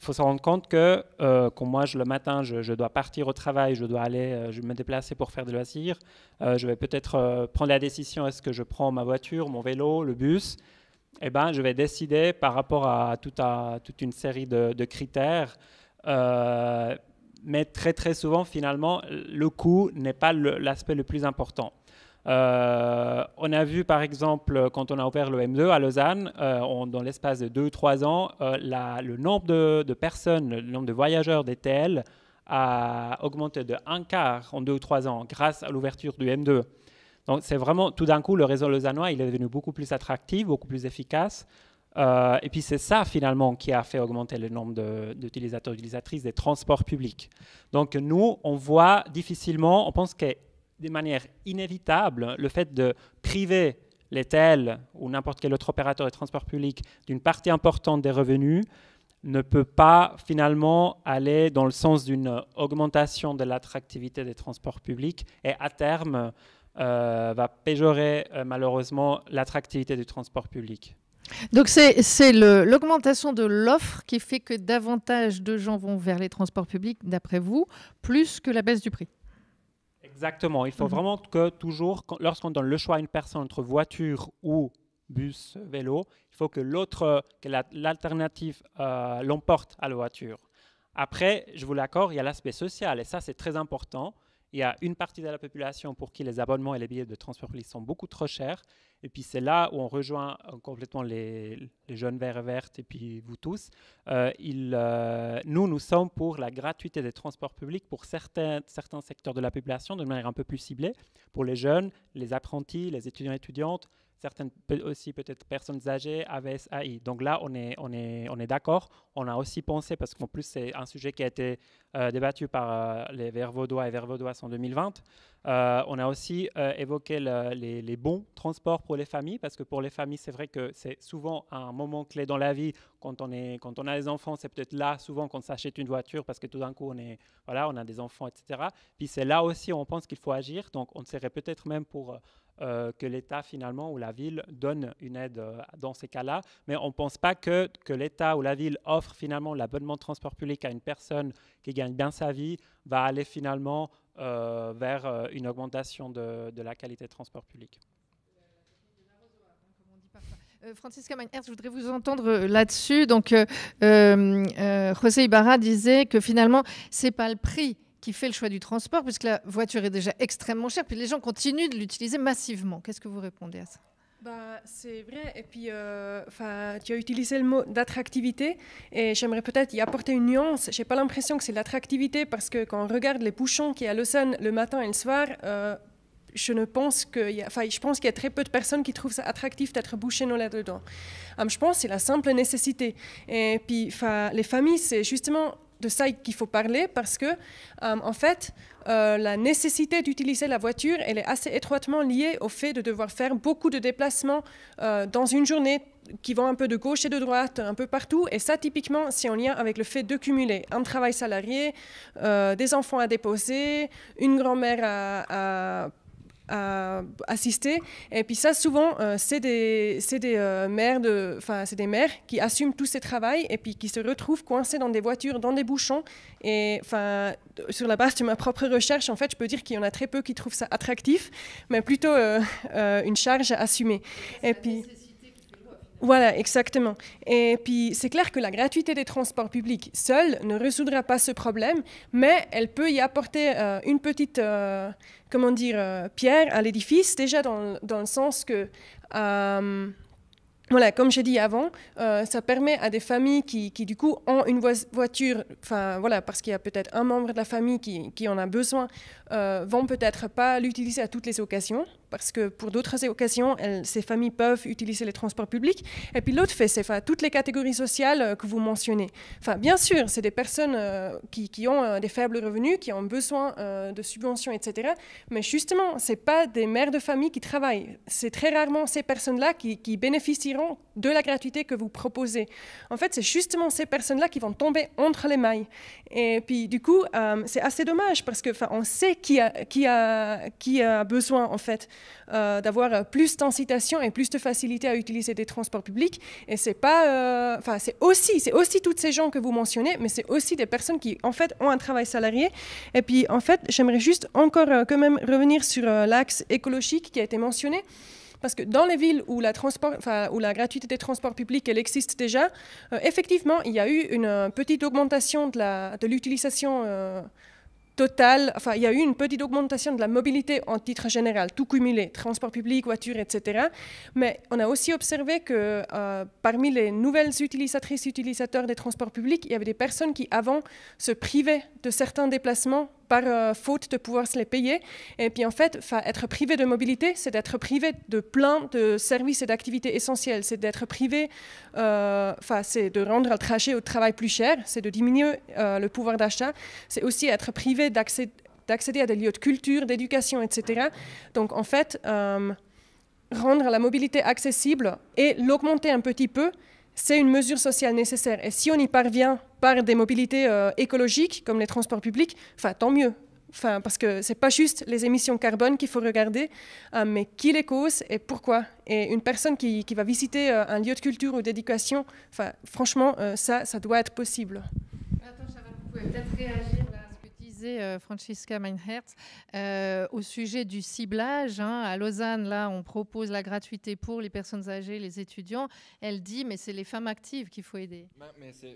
faut se rendre compte que, quand moi, je, le matin, je, dois partir au travail, je dois aller, je me déplacer pour faire des loisirs, je vais peut-être prendre la décision est-ce que je prends ma voiture, mon vélo, le bus Eh ben, je vais décider par rapport à, à toute une série de, de critères mais très très souvent finalement le coût n'est pas l'aspect le, plus important. Euh, on a vu par exemple quand on a ouvert le M2 à Lausanne, euh, dans l'espace de 2-3 ans, euh, le nombre de, personnes, le nombre de voyageurs d'ETL a augmenté de un quart en 2 ou 3 ans grâce à l'ouverture du M2. Donc c'est vraiment tout d'un coup le réseau lausannois, il est devenu beaucoup plus attractif, beaucoup plus efficace. Euh, et puis c'est ça finalement qui a fait augmenter le nombre d'utilisateurs utilisatrices des transports publics. Donc nous, on voit difficilement, on pense que de manière inévitable, le fait de priver les TEL ou n'importe quel autre opérateur de transports public d'une partie importante des revenus ne peut pas finalement aller dans le sens d'une augmentation de l'attractivité des transports publics et à terme euh, va péjorer euh, malheureusement l'attractivité du transport public. Donc c'est l'augmentation de l'offre qui fait que davantage de gens vont vers les transports publics, d'après vous, plus que la baisse du prix. Exactement. Il faut mhm. vraiment que toujours, lorsqu'on donne le choix à une personne entre voiture ou bus, vélo, il faut que l'autre, que l'alternative euh, l'emporte à la voiture. Après, je vous l'accorde, il y a l'aspect social et ça c'est très important il y a une partie de la population pour qui les abonnements et les billets de transport public sont beaucoup trop chers. Et puis c'est là où on rejoint euh, complètement les, jeunes verts et vertes et puis vous tous. Euh, euh, nous, nous sommes pour la gratuité des transports publics pour certains, certains secteurs de la population de manière un peu plus ciblée, pour les jeunes, les apprentis, les étudiants et étudiantes, certaines aussi peut-être personnes âgées avaient AI. Donc là, on est, on est, on est d'accord. On a aussi pensé, parce qu'en plus c'est un sujet qui a été euh, débattu par euh, les vaudois et Vervaudoises en 2020, euh, on a aussi évoqué les, bons transports pour les familles, parce que pour les familles, c'est vrai que c'est souvent un moment clé dans la vie. Quand on, est, quand on a des enfants, c'est peut-être là souvent qu'on s'achète une voiture, parce que tout d'un coup, on, est, voilà, on a des enfants, etc. Puis c'est là aussi où on pense qu'il faut agir. Donc on serait peut-être même pour euh, que l'État finalement ou la ville donne une aide euh, dans ces cas-là. Mais on ne pense pas que, que l'État ou la ville offre finalement l'abonnement de transport public à une personne qui gagne bien sa vie va aller finalement euh, vers une augmentation de, de, la qualité de transport public. Francisca Magners, je voudrais vous entendre là-dessus. Donc, José Ibarra disait que finalement, c'est pas le prix qui fait le choix du transport, puisque la voiture est déjà extrêmement chère, puis les gens continuent de l'utiliser massivement. Qu'est-ce que vous répondez à ça bah, c'est vrai. Et puis, euh, tu as utilisé le mot d'attractivité et j'aimerais peut-être y apporter une nuance. J'ai pas l'impression que c'est l'attractivité parce que quand on regarde les bouchons qui y a à Lausanne le matin et le soir, euh, je ne pense que, enfin, je pense qu'il y a très peu de personnes qui trouvent ça attractif d'être bouché non là-dedans. Ah, je pense que c'est la simple nécessité. Et puis, les familles, c'est justement de ça qu'il faut parler parce que, euh, en fait, euh, la nécessité d'utiliser la voiture, elle est assez étroitement liée au fait de devoir faire beaucoup de déplacements euh, dans une journée qui vont un peu de gauche et de droite, un peu partout. Et ça, typiquement, c'est en lien avec le fait de cumuler un travail salarié, des enfants à déposer, une grand-mère à à assister. Et puis ça, souvent, euh, c'est des, des, euh, mères de, des mères qui assument tous ces travaux et puis qui se retrouvent coincées dans des voitures, dans des bouchons. Et sur la base de ma propre recherche, en fait, je peux dire qu'il y en a très peu qui trouvent ça attractif, mais plutôt euh, une charge à assumer. Et puis... Voilà, exactement. Et puis, c'est clair que la gratuité des transports publics seule ne résoudra pas ce problème, mais elle peut y apporter euh, une petite, euh, comment dire, euh, pierre à l'édifice, déjà dans, le sens que, voilà, comme j'ai dit avant, ça permet à des familles qui, du coup, ont une voiture, enfin, voilà, parce qu'il y a peut-être un membre de la famille qui, qui en a besoin, euh, vont peut-être pas l'utiliser à toutes les occasions, parce que pour d'autres occasions, ces familles peuvent utiliser les transports publics. Et puis l'autre fait, c'est toutes les catégories sociales euh, que vous mentionnez. Enfin, bien sûr, c'est des personnes euh, qui, ont des faibles revenus, qui ont besoin de subventions, etc. Mais justement, c'est pas des mères de famille qui travaillent. C'est très rarement ces personnes-là qui, qui bénéficieront de la gratuité que vous proposez. En fait, c'est justement ces personnes-là qui vont tomber entre les mailles. Et puis, du coup, euh, c'est assez dommage parce que on sait qui a, besoin, en fait, euh, d'avoir plus d'incitation et plus de facilité à utiliser des transports publics. Et c'est pas... Euh, enfin, c'est aussi, c'est aussi toutes ces gens que vous mentionnez, mais c'est aussi des personnes qui, en fait, ont un travail salarié. Et puis, en fait, j'aimerais juste encore quand même revenir sur l'axe écologique qui a été mentionné. Parce que dans les villes où la, gratuité des transports publics existe déjà, euh, effectivement, il y a eu une euh, petite augmentation de l'utilisation euh, totale, enfin, il y a eu une petite augmentation de la mobilité en titre général, tout cumulé, transport public, voiture, etc. Mais on a aussi observé que parmi les nouvelles utilisatrices, utilisateurs des transports publics, il y avait des personnes qui, avant, se privaient de certains déplacements par euh, faute de pouvoir se les payer. Et puis en fait, être privé de mobilité, c'est d'être privé de plein de services et d'activités essentielles. C'est d'être privé, euh, enfin, c'est de rendre le trajet au travail plus cher, c'est de diminuer euh, le pouvoir d'achat. C'est aussi être privé d'accéder à des lieux de culture, d'éducation, etc. Donc en fait, rendre la mobilité accessible et l'augmenter un petit peu, c'est une mesure sociale nécessaire. Et si on y parvient des mobilités euh, écologiques comme les transports publics, enfin tant mieux. Enfin, parce que c'est pas juste les émissions carbone qu'il faut regarder, euh, mais qui les cause et pourquoi. Et une personne qui, qui va visiter euh, un lieu de culture ou d'éducation, enfin, franchement, ça, ça doit être possible. Attends, je vous pouvez peut-être réagir à ce que Francisca Meinhertz, au sujet du ciblage. Hein. à Lausanne, là, on propose la gratuité pour les personnes âgées, les étudiants. Elle dit, mais c'est les femmes actives qu'il faut aider. Bah, mais, mais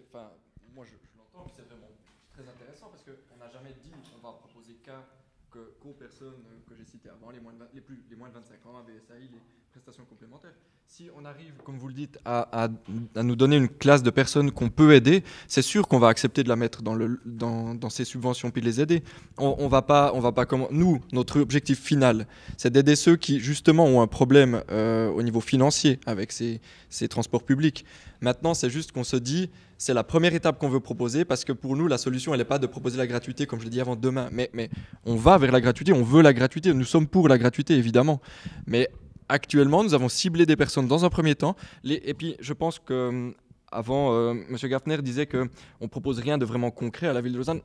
moi je, l'entends, c'est vraiment très intéressant parce qu'on n'a jamais dit qu'on va proposer qu'à qu'aux personnes que j'ai citées avant, les moins, de les, plus, les moins de 25 ans, BSAI, les prestations complémentaires. Si on arrive, comme vous le dites, à, nous donner une classe de personnes qu'on peut aider, c'est sûr qu'on va accepter de la mettre dans, le, dans, ces subventions puis de les aider. On, on va pas, on va pas comment. Nous, notre objectif final, c'est d'aider ceux qui justement ont un problème euh, au niveau financier avec ces, transports publics. Maintenant, c'est juste qu'on se dit, c'est la première étape qu'on veut proposer parce que pour nous, la solution, elle n'est pas de proposer la gratuité, comme je l'ai dit avant, demain. Mais, mais on va vers la gratuité, on veut la gratuité, nous sommes pour la gratuité, évidemment. Mais actuellement, nous avons ciblé des personnes dans un premier temps. et puis, je pense que hum, avant, euh, M. Gartner disait qu'on ne propose rien de vraiment concret à la ville de Lausanne.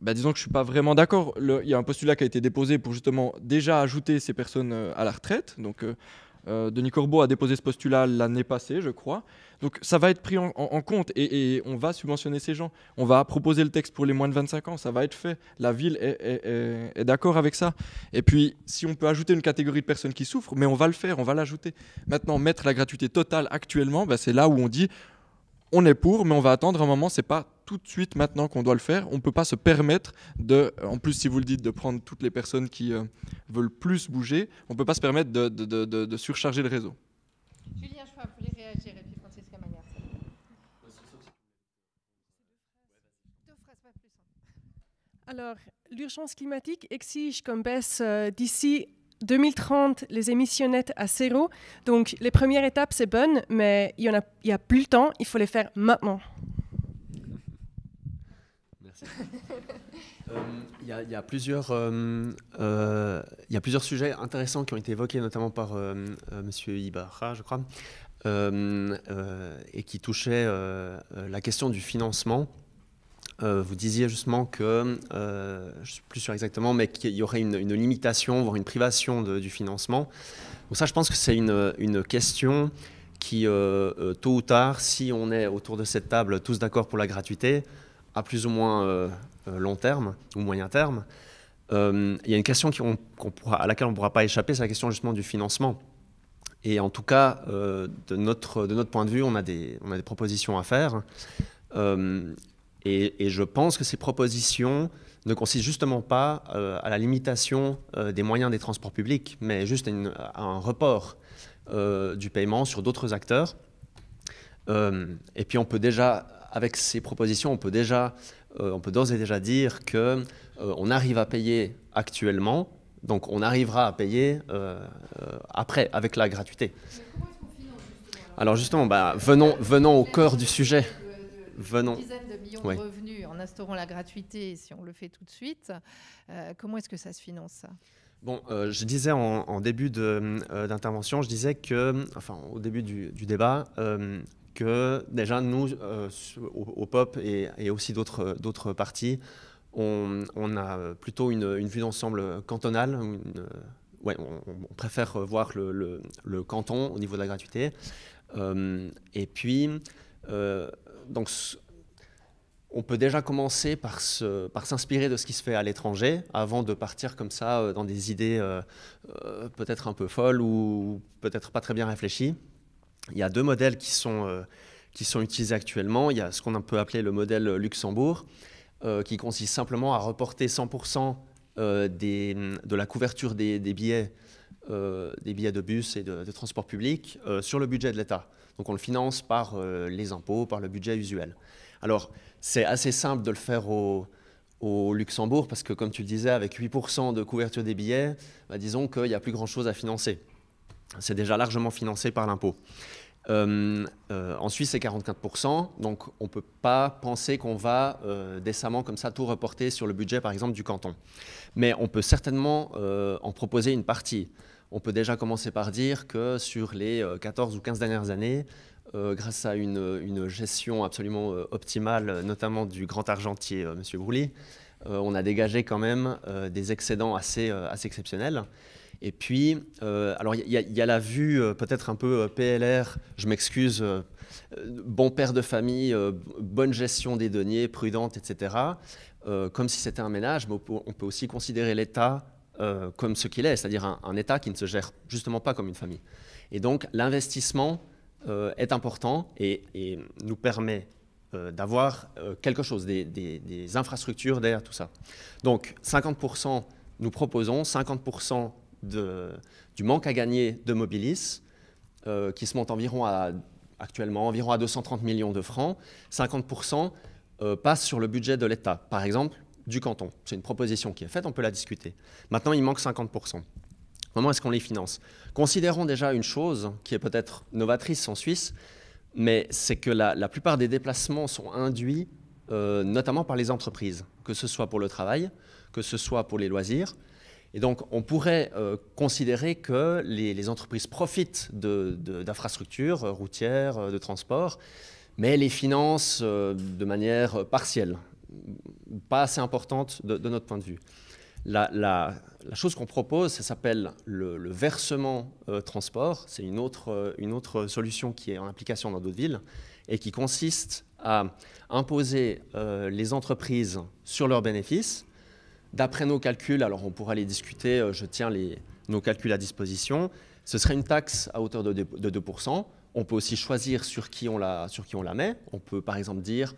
Bah, disons que je ne suis pas vraiment d'accord. Il y a un postulat qui a été déposé pour justement déjà ajouter ces personnes euh, à la retraite. Donc, euh, Denis Corbeau a déposé ce postulat l'année passée, je crois. Donc ça va être pris en, compte et, on va subventionner ces gens. On va proposer le texte pour les moins de 25 ans, ça va être fait. La ville est, d'accord avec ça. Et puis si on peut ajouter une catégorie de personnes qui souffrent, mais on va le faire, on va l'ajouter. Maintenant, mettre la gratuité totale actuellement, ben, c'est là où on dit on est pour, mais on va attendre un moment. C'est pas tout de suite maintenant qu'on doit le faire. On peut pas se permettre de, en plus si vous le dites, de prendre toutes les personnes qui euh, veulent plus bouger. On peut pas se permettre de, surcharger le réseau. Julien, je voulez réagir. Alors, l'urgence climatique exige qu'on baisse euh, d'ici 2030 les émissions nettes à zéro. Donc, les premières étapes, c'est bonne, mais il n'y a, a plus le temps, il faut les faire maintenant. Merci. <laughs> Euh, il y, euh, euh y, a plusieurs sujets intéressants qui ont été évoqués, notamment par Monsieur M. Ibarra, je crois, et qui touchaient la question du financement euh, vous disiez justement que, euh, je ne suis plus sûr exactement, mais qu'il y aurait une, limitation, voire une privation du financement. Donc ça, je pense que c'est une, question qui, euh, tôt ou tard, si on est autour de cette table tous d'accord pour la gratuité, à plus ou moins long terme ou moyen terme, il y a une question qui pourra, à laquelle on ne pourra pas échapper, c'est la question justement du financement. Et en tout cas, de, notre, de notre point de vue, on a des, on a des propositions à faire. Et, je pense que ces propositions ne consistent justement pas euh, à la limitation euh, des moyens des transports publics, mais juste à, un report euh, du paiement sur d'autres acteurs. et puis on peut déjà, avec ces propositions, on peut déjà, on peut d'ores et déjà dire que on arrive à payer actuellement, donc on arrivera à payer après avec la gratuité. Alors justement, bah, venons, venons au cœur du sujet. Une dizaines de millions de revenus en instaurant la gratuité, si on le fait tout de suite, euh, comment est-ce que ça se finance Bon, euh, je disais en, début euh, d'intervention, je disais que, enfin, au début du, débat, que déjà nous, au, POP et, aussi d'autres partis, on, a plutôt une, vue d'ensemble cantonale, on, préfère voir le, canton au niveau de la gratuité. et puis, donc, on peut déjà commencer par, s'inspirer de ce qui se fait à l'étranger avant de partir comme ça euh, dans des idées euh, euh, peut-être un peu folles ou peut-être pas très bien réfléchies. Il y a deux modèles qui sont, utilisés actuellement. Il y a ce qu'on peut appeler le modèle Luxembourg, qui consiste simplement à reporter 100% de la couverture des, billets, des billets de bus et de, de transport public sur le budget de l'État. Donc on le finance par euh, les impôts, par le budget usuel. Alors c'est assez simple de le faire au, Luxembourg parce que comme tu le disais, avec 8% de couverture des billets, bah, disons qu'il n'y a plus grand-chose à financer. C'est déjà largement financé par l'impôt. Euh, euh, en Suisse, c'est 44%, donc on ne peut pas penser qu'on va décemment comme ça tout reporter sur le budget, par exemple, du canton. Mais on peut certainement en proposer une partie on peut déjà commencer par dire que sur les 14 euh, ou 15 dernières années, euh, grâce à une, gestion absolument euh, optimale, notamment du grand argentier Monsieur M. on a dégagé quand même des excédents assez, assez exceptionnels. Et puis, alors il y, y, a la vue peut-être un peu PLR, je m'excuse, bon père de famille, bonne gestion des deniers, prudente, etc. comme si c'était un ménage, mais on peut aussi considérer l'État euh, comme ce qu'il est, c'est-à-dire un, État qui ne se gère justement pas comme une famille. Et donc l'investissement euh, est important et, nous permet euh, d'avoir quelque chose, des, infrastructures derrière tout ça. Donc 50%, nous proposons 50% du manque à gagner de Mobilis, qui se monte environ à, actuellement environ à 230 millions de francs, 50% passe sur le budget de l'État. Par exemple, du canton. C'est une proposition qui est faite, on peut la discuter. Maintenant, il manque 50%. Comment est-ce qu'on les finance Considérons déjà une chose qui est peut-être novatrice en Suisse, mais c'est que la, plupart des déplacements sont induits euh, notamment par les entreprises, que ce soit pour le travail, que ce soit pour les loisirs. Et donc, on pourrait euh, considérer que les, entreprises profitent d'infrastructures euh, routières, de transport, mais les financent de manière partielle pas assez importante de, notre point de vue. La, chose qu'on propose, ça s'appelle le, versement euh, transport. C'est une autre, euh, une autre solution qui est en application dans d'autres villes et qui consiste à imposer euh, les entreprises sur leurs bénéfices. D'après nos calculs, alors on pourra les discuter, je tiens nos calculs à disposition, ce serait une taxe à hauteur de 2%. On peut aussi choisir sur qui on la, sur qui on la met. On peut par exemple dire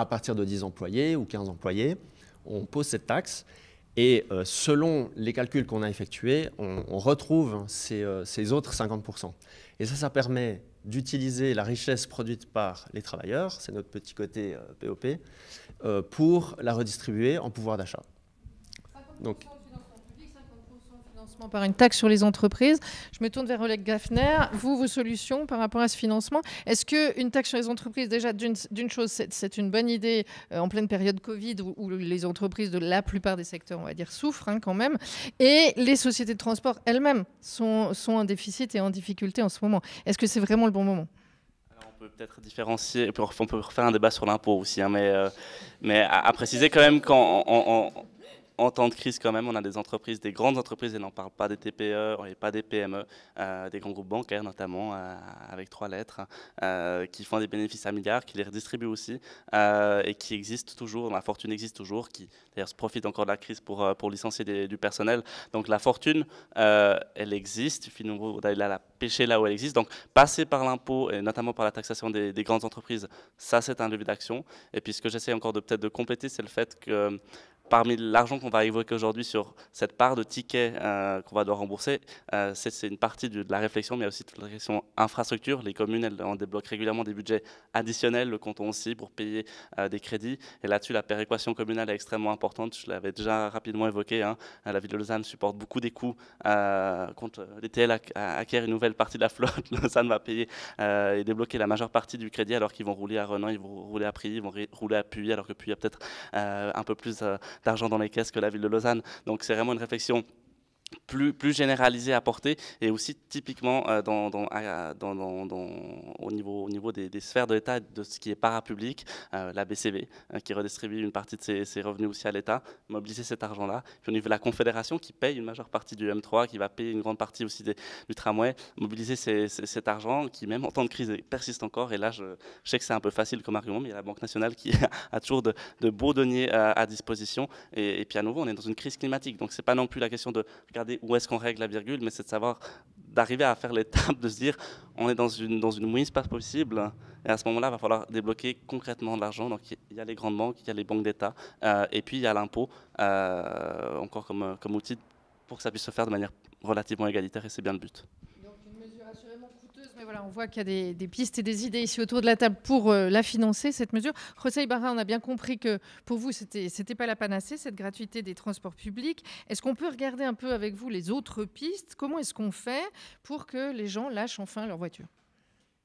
à partir de 10 employés ou 15 employés, on pose cette taxe. Et euh, selon les calculs qu'on a effectués, on, retrouve ces, euh, autres 50%. Et ça, ça permet d'utiliser la richesse produite par les travailleurs, c'est notre petit côté POP, euh, pour la redistribuer en pouvoir d'achat. Donc, par une taxe sur les entreprises. Je me tourne vers Oleg Gaffner. Vous, vos solutions par rapport à ce financement Est-ce qu'une taxe sur les entreprises, déjà, d'une chose, c'est une bonne idée euh, en pleine période Covid où, les entreprises de la plupart des secteurs, on va dire, souffrent hein, quand même. Et les sociétés de transport elles-mêmes sont, en déficit et en difficulté en ce moment. Est-ce que c'est vraiment le bon moment on peut peut-être différencier, on peut refaire un débat sur l'impôt aussi, hein, mais, euh, mais à, préciser quand même qu'en en temps de crise quand même, on a des entreprises, des grandes entreprises, et n'en parle pas des TPE et pas des PME, euh, des grands groupes bancaires notamment, euh, avec trois lettres, euh, qui font des bénéfices à milliards, qui les redistribuent aussi, et qui existent toujours, la fortune existe toujours, qui d'ailleurs se profite encore de la crise pour, pour licencier du personnel. Donc la fortune, elle existe, il a d'aller la pêcher là où elle existe. Donc passer par l'impôt, et notamment par la taxation des, des grandes entreprises, ça c'est un levier d'action. Et puis ce que j'essaie encore de peut-être de compléter, c'est le fait que parmi l'argent qu'on va évoquer aujourd'hui sur cette part de tickets euh, qu'on va devoir rembourser, euh, c'est une partie de, la réflexion, mais aussi de la question infrastructure. Les communes, elles, on débloque régulièrement des budgets additionnels, le canton aussi, pour payer euh, des crédits. Et là-dessus, la péréquation communale est extrêmement importante. Je l'avais déjà rapidement évoqué. Hein. La ville de Lausanne supporte beaucoup des coûts. quand l'ETL acquiert une nouvelle partie de la flotte, <laughs> Lausanne va payer et débloquer la majeure partie du crédit, alors qu'ils vont rouler à Renan, ils vont rouler à Prix, ils vont rouler à Puy, alors que Puy a peut-être un peu plus d'argent dans les caisses que la ville de Lausanne. Donc c'est vraiment une réflexion plus, plus généralisé à porter et aussi typiquement euh, dans, au niveau, au niveau des, sphères de l'État, de ce qui est parapublic, euh, la BCB, hein, qui redistribue une partie de ses, revenus aussi à l'État, mobiliser cet argent-là. Puis au niveau de la Confédération, qui paye une majeure partie du M3, qui va payer une grande partie aussi des, du tramway, mobiliser cet argent qui, même en temps de crise, persiste encore. Et là, je, sais que c'est un peu facile comme argument, mais il y a la Banque nationale qui <laughs> a toujours de, beaux deniers euh, à, disposition. Et, et, puis à nouveau, on est dans une crise climatique, donc c'est pas non plus la question de où est-ce qu'on règle la virgule, mais c'est de savoir, d'arriver à faire l'étape, de se dire, on est dans une, dans une mouise pas possible. Et à ce moment-là, il va falloir débloquer concrètement de l'argent. Donc il y a les grandes banques, il y a les banques d'État, euh, et puis il y a l'impôt, euh, encore comme, comme outil pour que ça puisse se faire de manière relativement égalitaire, et c'est bien le but voilà, on voit qu'il y a des, pistes et des idées ici autour de la table pour euh, la financer, cette mesure. José Ibarra, on a bien compris que pour vous, c'était n'était pas la panacée, cette gratuité des transports publics. Est-ce qu'on peut regarder un peu avec vous les autres pistes Comment est-ce qu'on fait pour que les gens lâchent enfin leur voiture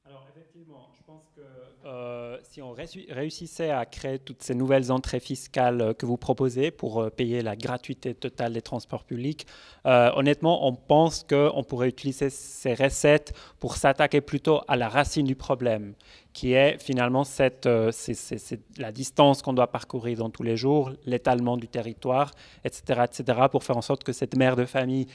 alors effectivement, je pense que euh, si on réussissait à créer toutes ces nouvelles entrées fiscales euh, que vous proposez pour euh, payer la gratuité totale des transports publics, honnêtement, on pense qu'on pourrait utiliser ces recettes pour s'attaquer plutôt à la racine du problème, qui est finalement cette, la distance qu'on doit parcourir dans tous les jours, l'étalement du territoire, etc., etc., pour faire en sorte que cette mère de famille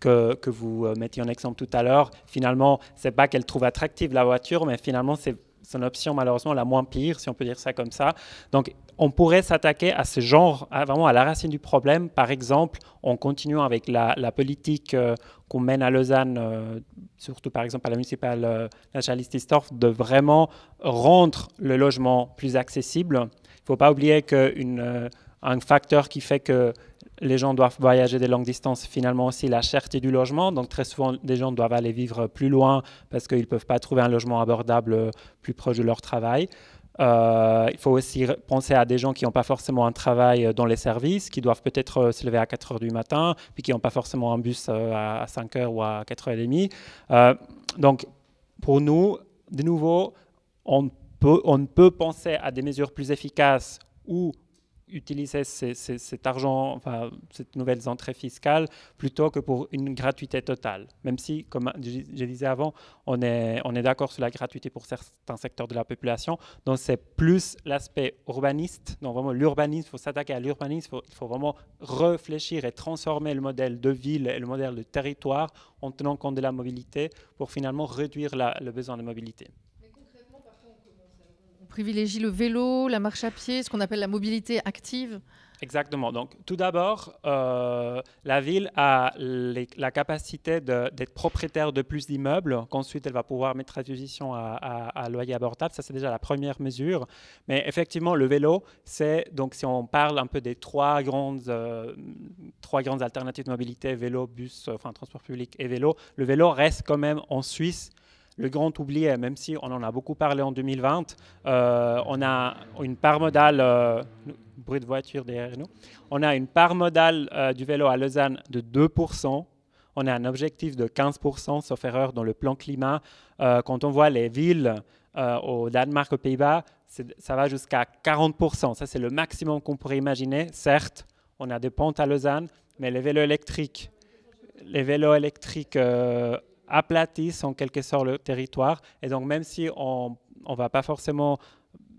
que, vous euh, mettiez en exemple tout à l'heure, finalement, c'est pas qu'elle trouve attractive la voiture, mais finalement, c'est son option malheureusement la moins pire, si on peut dire ça comme ça. Donc on pourrait s'attaquer à ce genre, vraiment à la racine du problème, par exemple en continuant avec la, politique euh, qu'on mène à Lausanne, euh, surtout par exemple à la municipale euh, Nationalististorf, de vraiment rendre le logement plus accessible. Il ne faut pas oublier qu'un facteur qui fait que les gens doivent voyager des longues distances, finalement aussi la cherté du logement. Donc très souvent, des gens doivent aller vivre plus loin parce qu'ils ne peuvent pas trouver un logement abordable euh, plus proche de leur travail. Euh, il faut aussi penser à des gens qui n'ont pas forcément un travail euh, dans les services, qui doivent peut-être se lever à 4 heures du matin, puis qui n'ont pas forcément un bus à 5 h ou à 4 h 30 demie. donc, pour nous, de nouveau, on peut, on peut penser à des mesures plus efficaces ou utiliser cet argent, enfin, ces nouvelles entrées fiscales, plutôt que pour une gratuité totale. Même si, comme je, disais avant, on est, on est d'accord sur la gratuité pour certains secteurs de la population, donc c'est plus l'aspect urbaniste, donc vraiment l'urbanisme, il faut s'attaquer à l'urbanisme, il faut, vraiment réfléchir et transformer le modèle de ville et le modèle de territoire en tenant compte de la mobilité pour finalement réduire le besoin de mobilité privilégie le vélo, la marche à pied, ce qu'on appelle la mobilité active Exactement. Donc, tout d'abord, euh, la ville a la capacité d'être propriétaire de plus d'immeubles, qu'ensuite elle va pouvoir mettre à disposition à, loyer abordable. Ça, c'est déjà la première mesure. Mais effectivement, le vélo, c'est, donc, si on parle un peu des trois grandes, euh, trois grandes alternatives de mobilité, vélo, bus, euh, enfin, transport public et vélo, le vélo reste quand même en Suisse le grand oublié, euh, même si on en a beaucoup parlé en 2020, euh, on a une part modale, euh, de voiture derrière nous, on a une part modale du vélo à Lausanne de 2%. On a un objectif de 15%, sauf erreur, dans le plan climat. quand on voit les villes au Danemark, aux Pays-Bas, ça va jusqu'à 40%. Ça, c'est le maximum qu'on pourrait imaginer. Certes, on a des pentes à Lausanne, mais les vélos électriques, les vélos électriques aplatissent en quelque sorte le territoire. Et donc, même si on ne va pas forcément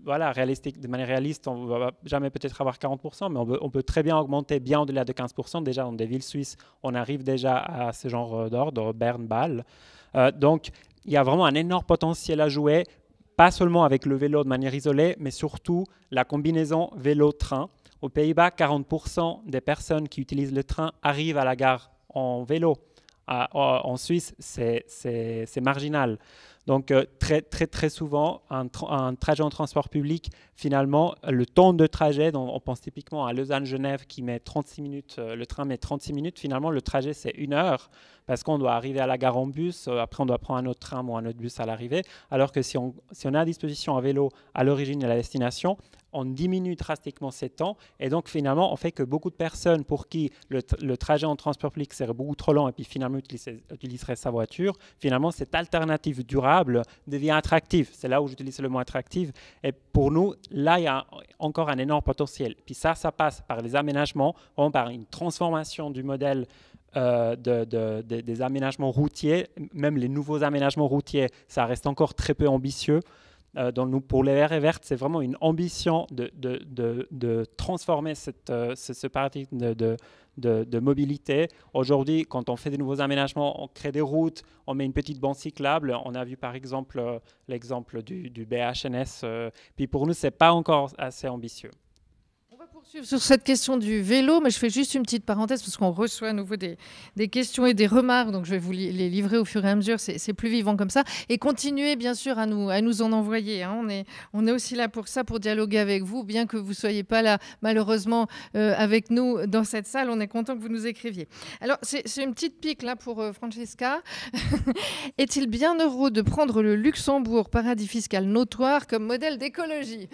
voilà, réaliste de manière réaliste, on ne va jamais peut-être avoir 40%, mais on peut, très bien augmenter bien au-delà de 15%. Déjà, dans des villes suisses, on arrive déjà à ce genre euh, d'ordre, Berne, Bâle. Euh, donc, il y a vraiment un énorme potentiel à jouer, pas seulement avec le vélo de manière isolée, mais surtout la combinaison vélo-train. Aux Pays-Bas, 40% des personnes qui utilisent le train arrivent à la gare en vélo en Suisse, c'est marginal. Donc euh, très, très, très souvent, un, trajet en transport public, finalement, le temps de trajet, dont on pense typiquement à Lausanne-Genève qui met 36 minutes, euh, le train met 36 minutes, finalement, le trajet, c'est une heure, parce qu'on doit arriver à la gare en bus, euh, après on doit prendre un autre train ou un autre bus à l'arrivée, alors que si on, a à disposition un vélo à l'origine et à la destination, on diminue drastiquement ces temps. Et donc, finalement, on fait que beaucoup de personnes pour qui le, trajet en transport public serait beaucoup trop lent et puis finalement utiliserait sa voiture, finalement, cette alternative durable devient attractive. C'est là où j'utilise le mot attractive. Et pour nous, là, il y a encore un énorme potentiel. Puis ça, ça passe par les aménagements, par une transformation du modèle euh, des aménagements routiers. Même les nouveaux aménagements routiers, ça reste encore très peu ambitieux. Euh, pour les et vertes, c'est vraiment une ambition de, transformer cette, euh, ce, paradigme de, mobilité. Aujourd'hui, quand on fait des nouveaux aménagements, on crée des routes, on met une petite bande cyclable. On a vu par exemple euh, l'exemple du, du BHNS. puis pour nous, ce n'est pas encore assez ambitieux va poursuivre sur cette question du vélo, mais je fais juste une petite parenthèse parce qu'on reçoit à nouveau des, des, questions et des remarques, donc je vais vous les livrer au fur et à mesure, c'est plus vivant comme ça. Et continuez bien sûr à nous, à nous en envoyer, hein. on, est, on est aussi là pour ça, pour dialoguer avec vous, bien que vous ne soyez pas là malheureusement euh, avec nous dans cette salle, on est content que vous nous écriviez. Alors c'est une petite pique là pour euh, Francesca. <laughs> Est-il bien heureux de prendre le Luxembourg, paradis fiscal notoire, comme modèle d'écologie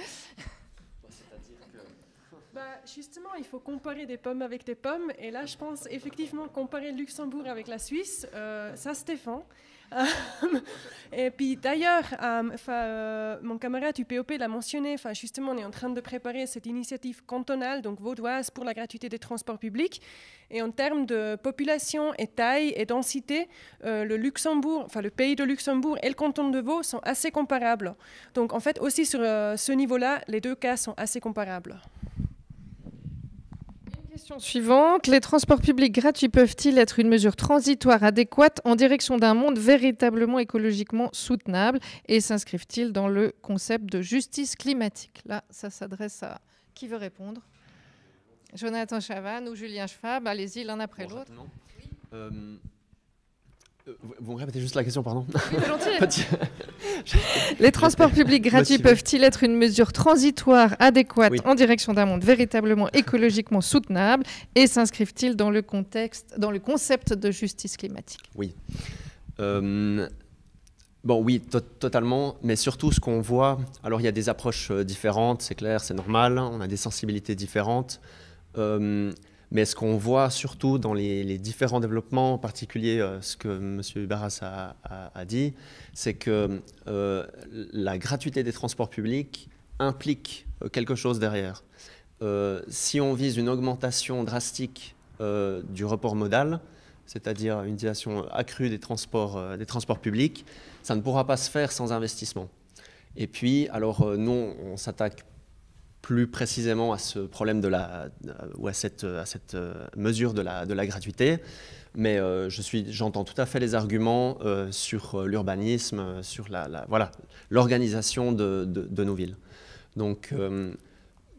justement, il faut comparer des pommes avec des pommes. Et là, je pense effectivement comparer le Luxembourg avec la Suisse, euh, ça se défend. Euh, <laughs> et puis d'ailleurs, euh, mon camarade du POP l'a mentionné, justement, on est en train de préparer cette initiative cantonale, donc vaudoise, pour la gratuité des transports publics. Et en termes de population et taille et densité, le Luxembourg, enfin le pays de Luxembourg et le canton de Vaud sont assez comparables. Donc en fait, aussi sur ce niveau-là, les deux cas sont assez comparables suivante. Les transports publics gratuits peuvent-ils être une mesure transitoire adéquate en direction d'un monde véritablement écologiquement soutenable et s'inscrivent-ils dans le concept de justice climatique Là, ça s'adresse à qui veut répondre Jonathan Chavannes ou Julien Schwab Allez-y l'un après l'autre. Euh, vous répétez juste la question, pardon <laughs> <laughs> Les transports publics gratuits peuvent-ils être une mesure transitoire adéquate en direction d'un monde véritablement écologiquement soutenable et s'inscrivent-ils dans le contexte, dans le concept de justice climatique Oui. Euh, bon, oui, totalement, mais surtout ce qu'on voit. Alors, il y a des approches euh, différentes, c'est clair, c'est normal. On a des sensibilités différentes. Mais ce qu'on voit surtout dans les, différents développements, en particulier euh, ce que M. Barras a, dit, c'est que euh, la gratuité des transports publics implique euh, quelque chose derrière. si on vise une augmentation drastique du report modal, c'est-à-dire une utilisation accrue des transports, des transports publics, ça ne pourra pas se faire sans investissement. Et puis, alors nous, on s'attaque plus précisément à ce problème de la, euh, ou à cette, euh, à cette euh, mesure de la, de la gratuité, mais suis j'entends tout à fait les arguments sur l'urbanisme, sur la, voilà l'organisation de, de, nos villes. Donc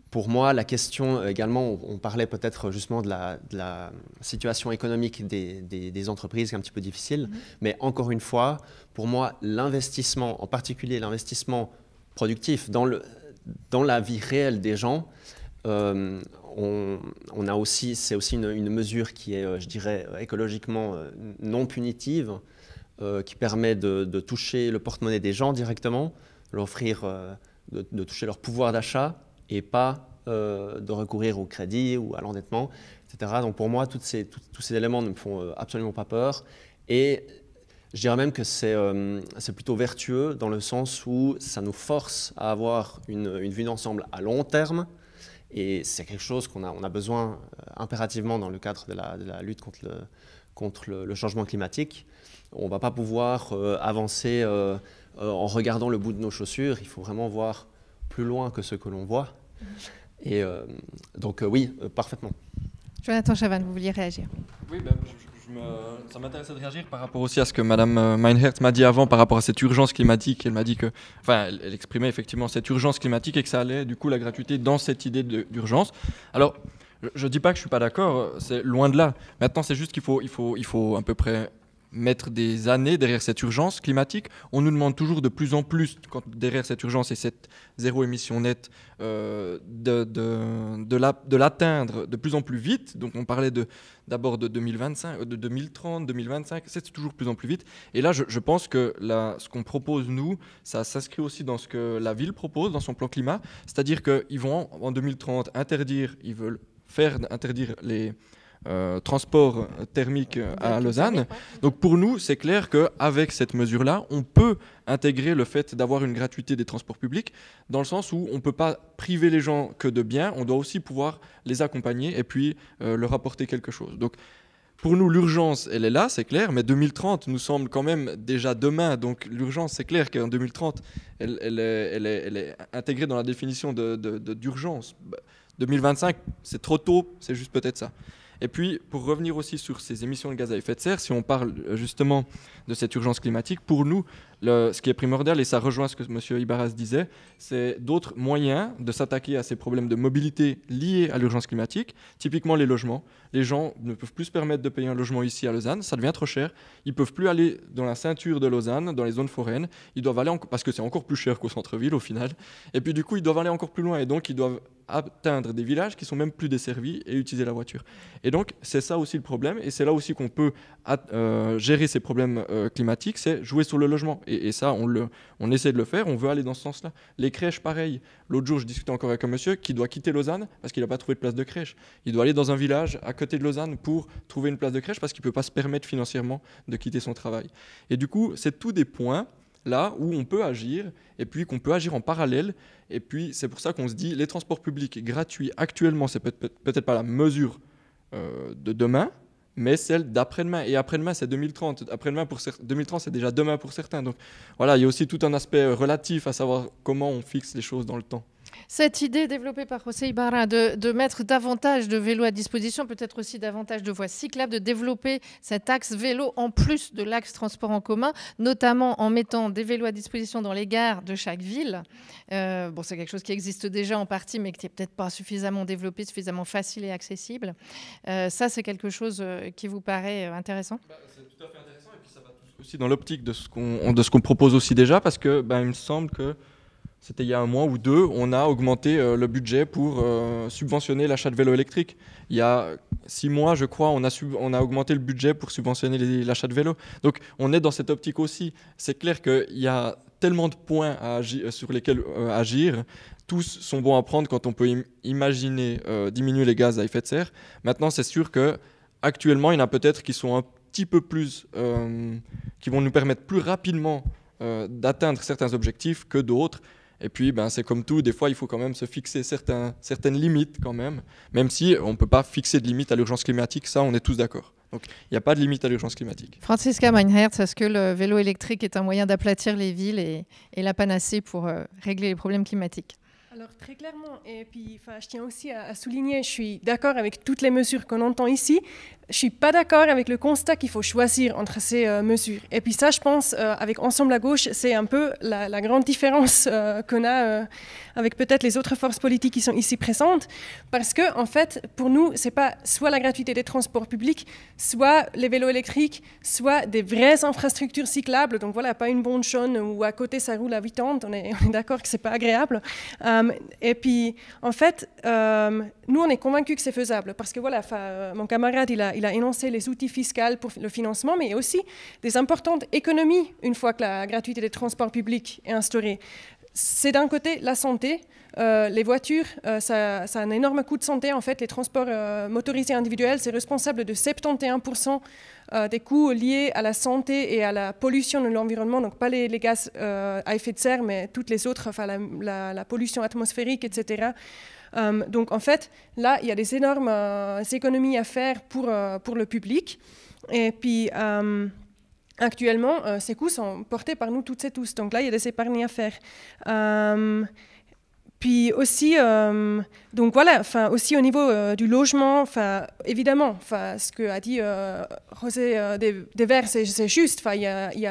pour moi, la question également, on, parlait peut-être justement de la, situation économique des, des, entreprises qui est un petit peu difficile, mm-hmm. mais encore une fois, pour moi, l'investissement, en particulier l'investissement productif dans le dans la vie réelle des gens, euh, on, a aussi, c'est aussi une, mesure qui est, euh, je dirais, écologiquement euh, non punitive, qui permet de, toucher le porte-monnaie des gens directement, l'offrir, de, toucher leur pouvoir d'achat et pas de recourir au crédit ou à l'endettement, etc. Donc pour moi, tous ces éléments ne me font absolument pas peur. Et je dirais même que euh, c'est plutôt vertueux dans le sens où ça nous force à avoir une, vue d'ensemble à long terme. Et c'est quelque chose qu'on a, on a, besoin euh, impérativement dans le cadre de la, lutte contre, le, contre le, changement climatique. On ne va pas pouvoir euh, avancer en regardant le bout de nos chaussures. Il faut vraiment voir plus loin que ce que l'on voit. Et donc oui, parfaitement. Jonathan Chavan, vous vouliez réagir Oui, ben, ça m'intéressait de réagir par rapport aussi à ce que Madame euh, Meinhardt m'a dit avant par rapport à cette urgence climatique. Elle m'a dit que, enfin, elle, exprimait effectivement cette urgence climatique et que ça allait du coup la gratuité dans cette idée d'urgence. Alors, je, dis pas que je suis pas d'accord, euh, c'est loin de là. Maintenant, c'est juste qu'il faut, il faut, il faut à peu près mettre des années derrière cette urgence climatique. On nous demande toujours de plus en plus, quand, derrière cette urgence et cette zéro émission nette, euh, de, de, de l'atteindre de, plus en plus vite. Donc on parlait d'abord de, 2025, euh, de 2030, 2025, c'est toujours plus en plus vite. Et là, je, pense que ce qu'on propose, nous, ça s'inscrit aussi dans ce que la ville propose dans son plan climat, c'est-à-dire qu'ils vont en 2030 interdire, ils veulent faire interdire les, euh, transport thermique à Lausanne. Donc pour nous, c'est clair qu'avec cette mesure-là, on peut intégrer le fait d'avoir une gratuité des transports publics, dans le sens où on ne peut pas priver les gens que de biens, on doit aussi pouvoir les accompagner et puis euh, leur apporter quelque chose. Donc pour nous, l'urgence, elle est là, c'est clair, mais 2030 nous semble quand même déjà demain. Donc l'urgence, c'est clair qu'en 2030, elle, est, intégrée dans la définition d'urgence. De, de, 2025, bah, c'est trop tôt, c'est juste peut-être ça. Et puis, pour revenir aussi sur ces émissions de gaz à effet de serre, si on parle euh, justement de cette urgence climatique, pour nous, ce qui est primordial, et ça rejoint ce que M. Ibarras disait, c'est d'autres moyens de s'attaquer à ces problèmes de mobilité liés à l'urgence climatique, typiquement les logements. Les gens ne peuvent plus se permettre de payer un logement ici à Lausanne, ça devient trop cher. Ils ne peuvent plus aller dans la ceinture de Lausanne, dans les zones foraines. Ils doivent aller, parce que c'est encore plus cher qu'au centre-ville au final. Et puis du coup, ils doivent aller encore plus loin, et donc ils doivent atteindre des villages qui sont même plus desservis et utiliser la voiture. Et donc, c'est ça aussi le problème, et c'est là aussi qu'on peut euh, gérer ces problèmes euh, climatiques, c'est jouer sur le logement. Et, ça, on, le, on essaie de le faire, on veut aller dans ce sens-là. Les crèches, pareil. L'autre jour, je discutais encore avec un monsieur qui doit quitter Lausanne parce qu'il n'a pas trouvé de place de crèche. Il doit aller dans un village à côté de Lausanne pour trouver une place de crèche parce qu'il ne peut pas se permettre financièrement de quitter son travail. Et du coup, c'est tous des points là où on peut agir et puis qu'on peut agir en parallèle. Et puis, c'est pour ça qu'on se dit, les transports publics gratuits actuellement, c'est peut-être pas la mesure euh, de demain, mais celle d'après-demain. Et après-demain, c'est 2030. Après-demain, pour 2030, c'est déjà demain pour certains. Donc voilà, il y a aussi tout un aspect euh, relatif à savoir comment on fixe les choses dans le temps. Cette idée développée par José Ibarra de, mettre davantage de vélos à disposition, peut-être aussi davantage de voies cyclables, de développer cet axe vélo en plus de l'axe transport en commun, notamment en mettant des vélos à disposition dans les gares de chaque ville. Euh, bon, c'est quelque chose qui existe déjà en partie, mais qui n'est peut-être pas suffisamment développé, suffisamment facile et accessible. Euh, ça, c'est quelque chose euh, qui vous paraît intéressant bah, C'est tout à fait intéressant, et puis ça va aussi dans l'optique de ce qu'on propose aussi déjà, parce que bah, il me semble que c'était il y a un mois ou deux, on a augmenté euh, le budget pour euh, subventionner l'achat de vélos électriques. Il y a six mois, je crois, on a, on a augmenté le budget pour subventionner l'achat de vélos. Donc on est dans cette optique aussi. C'est clair qu'il y a tellement de points euh, sur lesquels agir. Tous sont bons à prendre quand on peut imaginer diminuer les gaz à effet de serre. Maintenant, c'est sûr que actuellement, il y en a peut-être qui sont un petit peu plus, qui vont nous permettre plus rapidement d'atteindre certains objectifs que d'autres. Et puis, ben, c'est comme tout, des fois, il faut quand même se fixer certains, certaines limites quand même, même si on ne peut pas fixer de limite à l'urgence climatique, ça, on est tous d'accord. Donc, il n'y a pas de limite à l'urgence climatique. Francisca Meinhertz, est-ce que le vélo électrique est un moyen d'aplatir les villes et, la panacée pour euh, régler les problèmes climatiques alors très clairement, et puis je tiens aussi à souligner, je suis d'accord avec toutes les mesures qu'on entend ici, je suis pas d'accord avec le constat qu'il faut choisir entre ces euh, mesures. Et puis ça, je pense, euh, avec Ensemble à gauche, c'est un peu la, grande différence euh, qu'on a avec peut-être les autres forces politiques qui sont ici présentes, parce que en fait, pour nous, c'est pas soit la gratuité des transports publics, soit les vélos électriques, soit des vraies infrastructures cyclables. Donc voilà, pas une bonne chaune où à côté ça roule à 80, on est, <laughs> on est d'accord que c'est pas agréable. et puis en fait, nous on est convaincus que c'est faisable, parce que voilà, mon camarade il a il a énoncé les outils fiscaux pour le financement, mais aussi des importantes économies une fois que la gratuité des transports publics est instaurée. C'est d'un côté la santé, euh, les voitures, euh, ça, a un énorme coût de santé. En fait, les transports euh, motorisés individuels, c'est responsable de 71% des coûts liés à la santé et à la pollution de l'environnement. Donc, pas les, gaz à effet de serre, mais toutes les autres, enfin, la, la pollution atmosphérique, etc. Euh, donc en fait, là, il y a des énormes euh, économies à faire pour, euh, pour le public. Et puis actuellement, ces coûts sont portés par nous toutes et tous. Donc là, il y a des épargnés à faire. puis aussi, donc voilà, enfin aussi au niveau euh, du logement, enfin évidemment, enfin ce que a dit euh, José euh, des, Verts, c'est juste. Enfin il y, y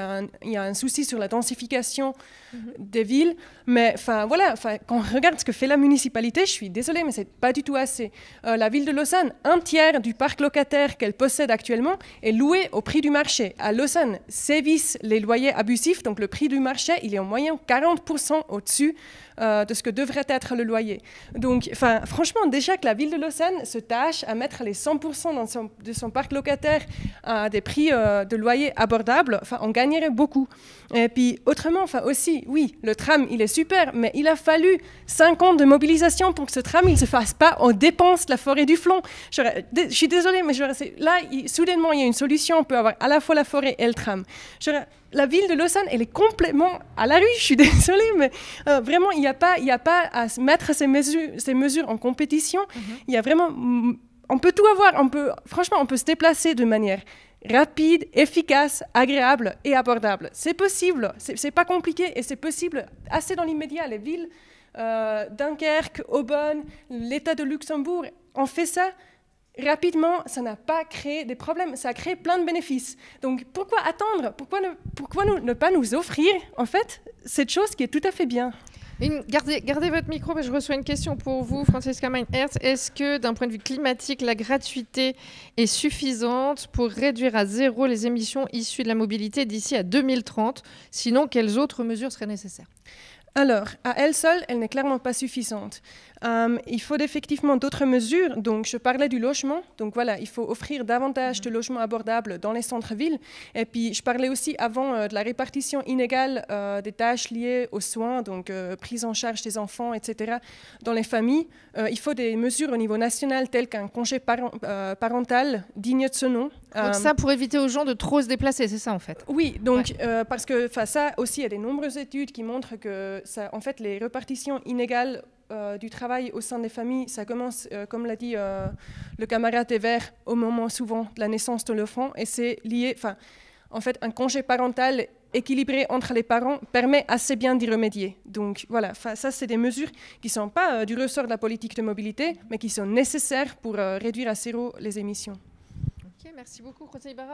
a, un souci sur la densification mhm. des villes, mais enfin voilà, enfin quand on regarde ce que fait la municipalité, je suis désolée, mais c'est pas du tout assez. la ville de Lausanne, un tiers du parc locataire qu'elle possède actuellement est loué au prix du marché. À Lausanne, sévissent les loyers abusifs, donc le prix du marché, il est en moyenne 40% au-dessus de ce que devrait être le loyer. Donc enfin franchement, déjà que la ville de Lausanne se tâche à mettre les 100% de son parc locataire à des prix euh, de loyer abordables, on gagnerait beaucoup. Et puis autrement, enfin aussi, oui, le tram, il est super, mais il a fallu cinq ans de mobilisation pour que ce tram, il ne se fasse pas en dépense la forêt du Flon. Je, suis désolée, mais là, soudainement, il y a une solution. On peut avoir à la fois la forêt et le tram. la ville de Lausanne, elle est complètement à la rue. <laughs> Je suis désolée, mais euh, vraiment, il n'y a, pas, il a pas à mettre ces mesures, ces mesures en compétition. Mhm. Il y a vraiment... On peut tout avoir. On peut, franchement, on peut se déplacer de manière rapide, efficace, agréable et abordable. C'est possible, c'est pas compliqué et c'est possible assez dans l'immédiat. Les villes, euh, Dunkerque, Aubonne, l'État de Luxembourg, ont fait ça rapidement, ça n'a pas créé des problèmes, ça a créé plein de bénéfices. Donc pourquoi attendre Pourquoi ne, ne pas nous offrir en fait cette chose qui est tout à fait bien gardez, votre micro, mais je reçois une question pour vous, Francesca Meinhertz. Est-ce que, d'un point de vue climatique, la gratuité est suffisante pour réduire à zéro les émissions issues de la mobilité d'ici à 2030 Sinon, quelles autres mesures seraient nécessaires alors, à elle seule, elle n'est clairement pas suffisante. Euh, il faut effectivement d'autres mesures. Donc, je parlais du logement. Donc, voilà, il faut offrir davantage de mm. logements abordables dans les centres-villes. Et puis, je parlais aussi avant euh, de la répartition inégale euh, des tâches liées aux soins, donc prise en charge des enfants, etc., dans les familles. il faut des mesures au niveau national telles qu'un congé parental digne de ce nom. Donc, ça pour éviter aux gens de trop se déplacer, c'est ça en fait Oui, donc, parce que ça aussi, il y a des nombreuses études qui montrent que en fait, les répartitions inégales euh, du travail au sein des familles, ça commence, euh, comme l'a dit euh, le camarade des au moment souvent de la naissance de l'enfant, et c'est lié, enfin, en fait, un congé parental équilibré entre les parents permet assez bien d'y remédier. Donc voilà, ça c'est des mesures qui ne sont pas du ressort de la politique de mobilité, mais qui sont nécessaires pour réduire à zéro les émissions merci beaucoup.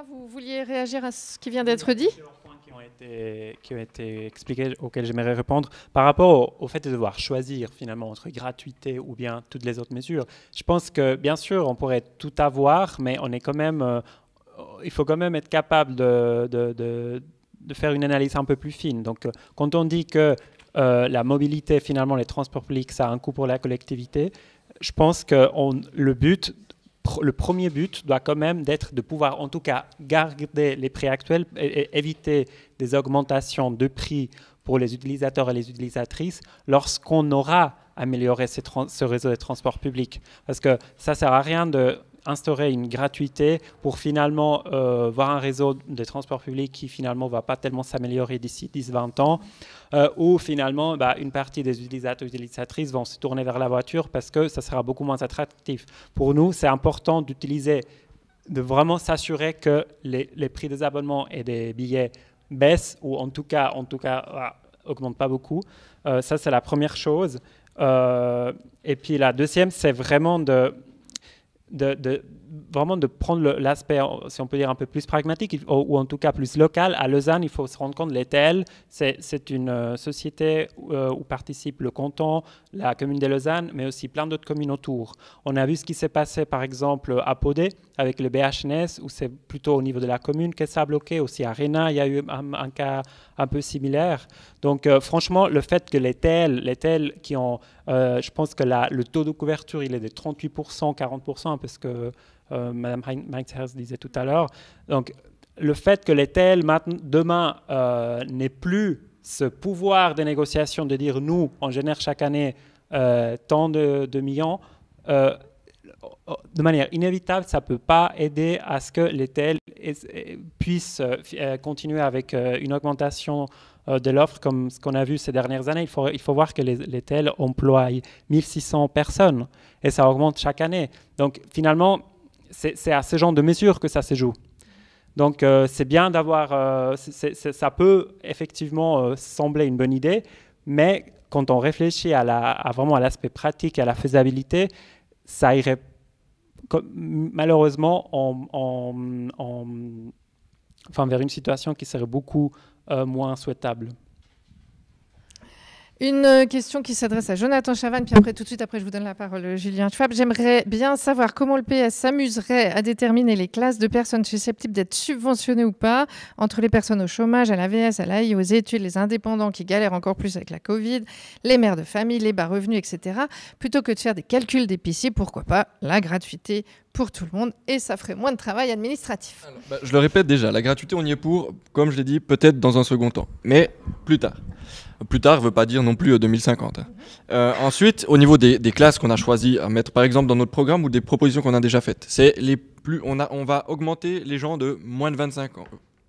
vous vouliez réagir à ce qui vient d'être dit qui ont, été, qui ont été expliqués, auxquels j'aimerais répondre. Par rapport au, fait de devoir choisir finalement entre gratuité ou bien toutes les autres mesures, je pense que bien sûr on pourrait tout avoir, mais on est quand même, euh, il faut quand même être capable de, de, de, faire une analyse un peu plus fine. Donc quand on dit que euh, la mobilité finalement, les transports publics, ça a un coût pour la collectivité, je pense que le but le premier but doit quand même être de pouvoir en tout cas garder les prix actuels et, éviter des augmentations de prix pour les utilisateurs et les utilisatrices lorsqu'on aura amélioré ce, ce réseau de transport public. Parce que ça ne sert à rien de instaurer une gratuité pour finalement euh, voir un réseau de transport public qui finalement ne va pas tellement s'améliorer d'ici 10-20 ans, euh, où finalement bah, une partie des utilisateurs utilisatrices vont se tourner vers la voiture parce que ça sera beaucoup moins attractif. Pour nous, c'est important d'utiliser, de vraiment s'assurer que les, les, prix des abonnements et des billets baissent ou en tout cas, en tout cas, ah, augmentent pas beaucoup. Euh, ça, c'est la première chose. Euh, et puis la deuxième, c'est vraiment de the, the, vraiment de prendre l'aspect, si on peut dire, un peu plus pragmatique, ou, en tout cas plus local. À Lausanne, il faut se rendre compte, l'ETL, c'est une euh, société euh, où, participe le canton, la commune de Lausanne, mais aussi plein d'autres communes autour. On a vu ce qui s'est passé, par exemple, à Podé, avec le BHNS, où c'est plutôt au niveau de la commune que ça a bloqué. Aussi à Réna, il y a eu un, cas un peu similaire. Donc, euh, franchement, le fait que les TEL, les qui ont, je pense que la, le taux de couverture, il est de 38%, 40%, parce que euh, Madame Heinz disait tout à l'heure. Donc, le fait que l'ETEL demain euh, n'ait plus ce pouvoir de négociation de dire nous, on génère chaque année euh, tant de, millions, de manière inévitable, ça ne peut pas aider à ce que l'ETEL puisse continuer avec une augmentation de l'offre comme ce qu'on a vu ces dernières années. Il faut, il faut voir que les, emploie 1600 personnes et ça augmente chaque année. Donc finalement, c'est à ce genre de mesures que ça se joue. Donc euh, c'est bien d'avoir, euh, ça peut effectivement euh, sembler une bonne idée, mais quand on réfléchit à, à vraiment à l'aspect pratique, et à la faisabilité, ça irait malheureusement en, en, en, enfin, vers une situation qui serait beaucoup moins souhaitable. Une euh, question qui s'adresse à Jonathan chavan puis après, tout de suite, après, je vous donne la parole, euh, Julien Schwab. J'aimerais bien savoir comment le PS s'amuserait à déterminer les classes de personnes susceptibles d'être subventionnées ou pas, entre les personnes au chômage, à l'AVS, à l'AI, aux études, les indépendants qui galèrent encore plus avec la Covid, les mères de famille, les bas revenus, etc. Plutôt que de faire des calculs d'épicier, pourquoi pas la gratuité pour tout le monde et ça ferait moins de travail administratif. Bah, je le répète déjà, la gratuité, on y est pour, comme je l'ai dit, peut-être dans un second temps, mais plus tard. Plus tard ne veut pas dire non plus 2050. Euh, euh, ensuite, au niveau des, classes qu'on a choisi à mettre par exemple dans notre programme ou des propositions qu'on a déjà faites, c'est les plus on, a, on va augmenter les gens de moins de 25 ans.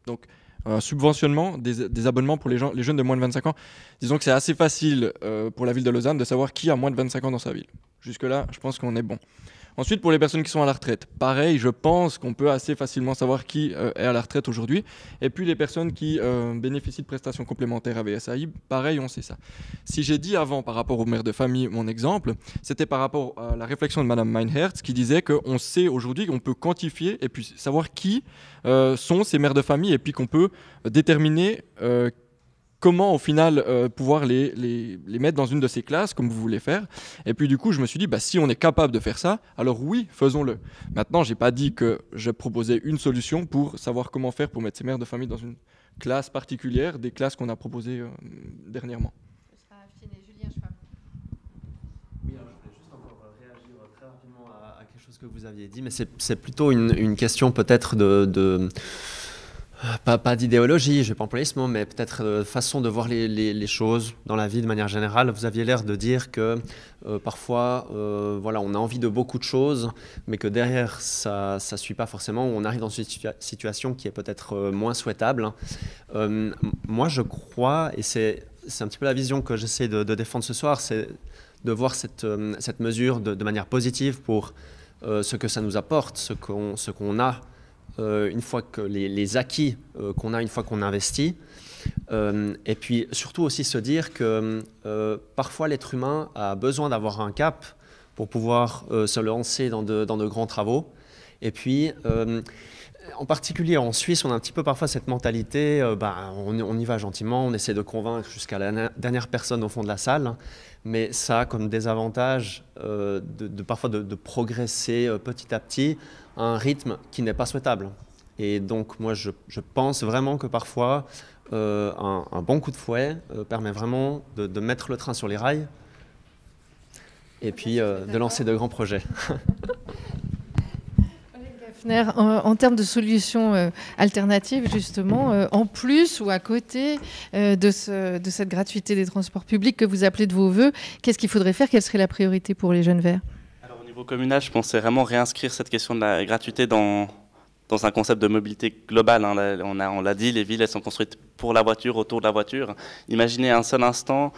Donc un euh, subventionnement des, abonnements pour les, gens, les jeunes de moins de 25 ans. Disons que c'est assez facile pour la ville de Lausanne de savoir qui a moins de 25 ans dans sa ville. Jusque-là, je pense qu'on est bon. Ensuite, pour les personnes qui sont à la retraite, pareil, je pense qu'on peut assez facilement savoir qui euh, est à la retraite aujourd'hui. Et puis les personnes qui euh, bénéficient de prestations complémentaires à VSAI, pareil, on sait ça. Si j'ai dit avant par rapport aux mères de famille mon exemple, c'était par rapport à la réflexion de Madame Meinhertz qui disait qu'on sait aujourd'hui qu'on peut quantifier et puis savoir qui euh, sont ces mères de famille et puis qu'on peut déterminer comment au final euh, pouvoir les, les, mettre dans une de ces classes comme vous voulez faire. Et puis du coup, je me suis dit, bah, si on est capable de faire ça, alors oui, faisons-le. Maintenant, je n'ai pas dit que je proposais une solution pour savoir comment faire pour mettre ces mères de famille dans une classe particulière des classes qu'on a proposées quelque chose que vous aviez dit, mais c'est plutôt une, question peut-être de, pas, d'idéologie, je vais pas employer ce mot, mais peut-être euh, façon de voir les, choses dans la vie de manière générale. Vous aviez l'air de dire que euh, parfois, euh, voilà, on a envie de beaucoup de choses, mais que derrière, ça ne suit pas forcément, on arrive dans une situation qui est peut-être moins souhaitable. moi, je crois, et c'est un petit peu la vision que j'essaie de, défendre ce soir, c'est de voir cette, mesure de, manière positive pour ce que ça nous apporte, ce qu'on qu'on a euh, une fois que les, acquis euh, qu'on a, une fois qu'on investit. Euh, et puis surtout aussi se dire que parfois l'être humain a besoin d'avoir un cap pour pouvoir se lancer dans de, grands travaux. Et puis, en particulier en Suisse, on a un petit peu parfois cette mentalité, bah, on, y va gentiment, on essaie de convaincre jusqu'à la dernière personne au fond de la salle, mais ça a comme désavantage de, parfois de, progresser petit à petit un rythme qui n'est pas souhaitable. Et donc moi, je, pense vraiment que parfois, euh, un, bon coup de fouet euh, permet vraiment de, mettre le train sur les rails et puis euh, de lancer de grands projets. <laughs> En, en, termes de solutions alternatives, justement, en plus ou à côté de, de, cette gratuité des transports publics que vous appelez de vos voeux, qu'est-ce qu'il faudrait faire Quelle serait la priorité pour les jeunes verts niveau communal, je pensais vraiment réinscrire cette question de la gratuité dans, dans un concept de mobilité globale. Hein. On l'a dit, les villes, elles sont construites pour la voiture, autour de la voiture. Imaginez un seul instant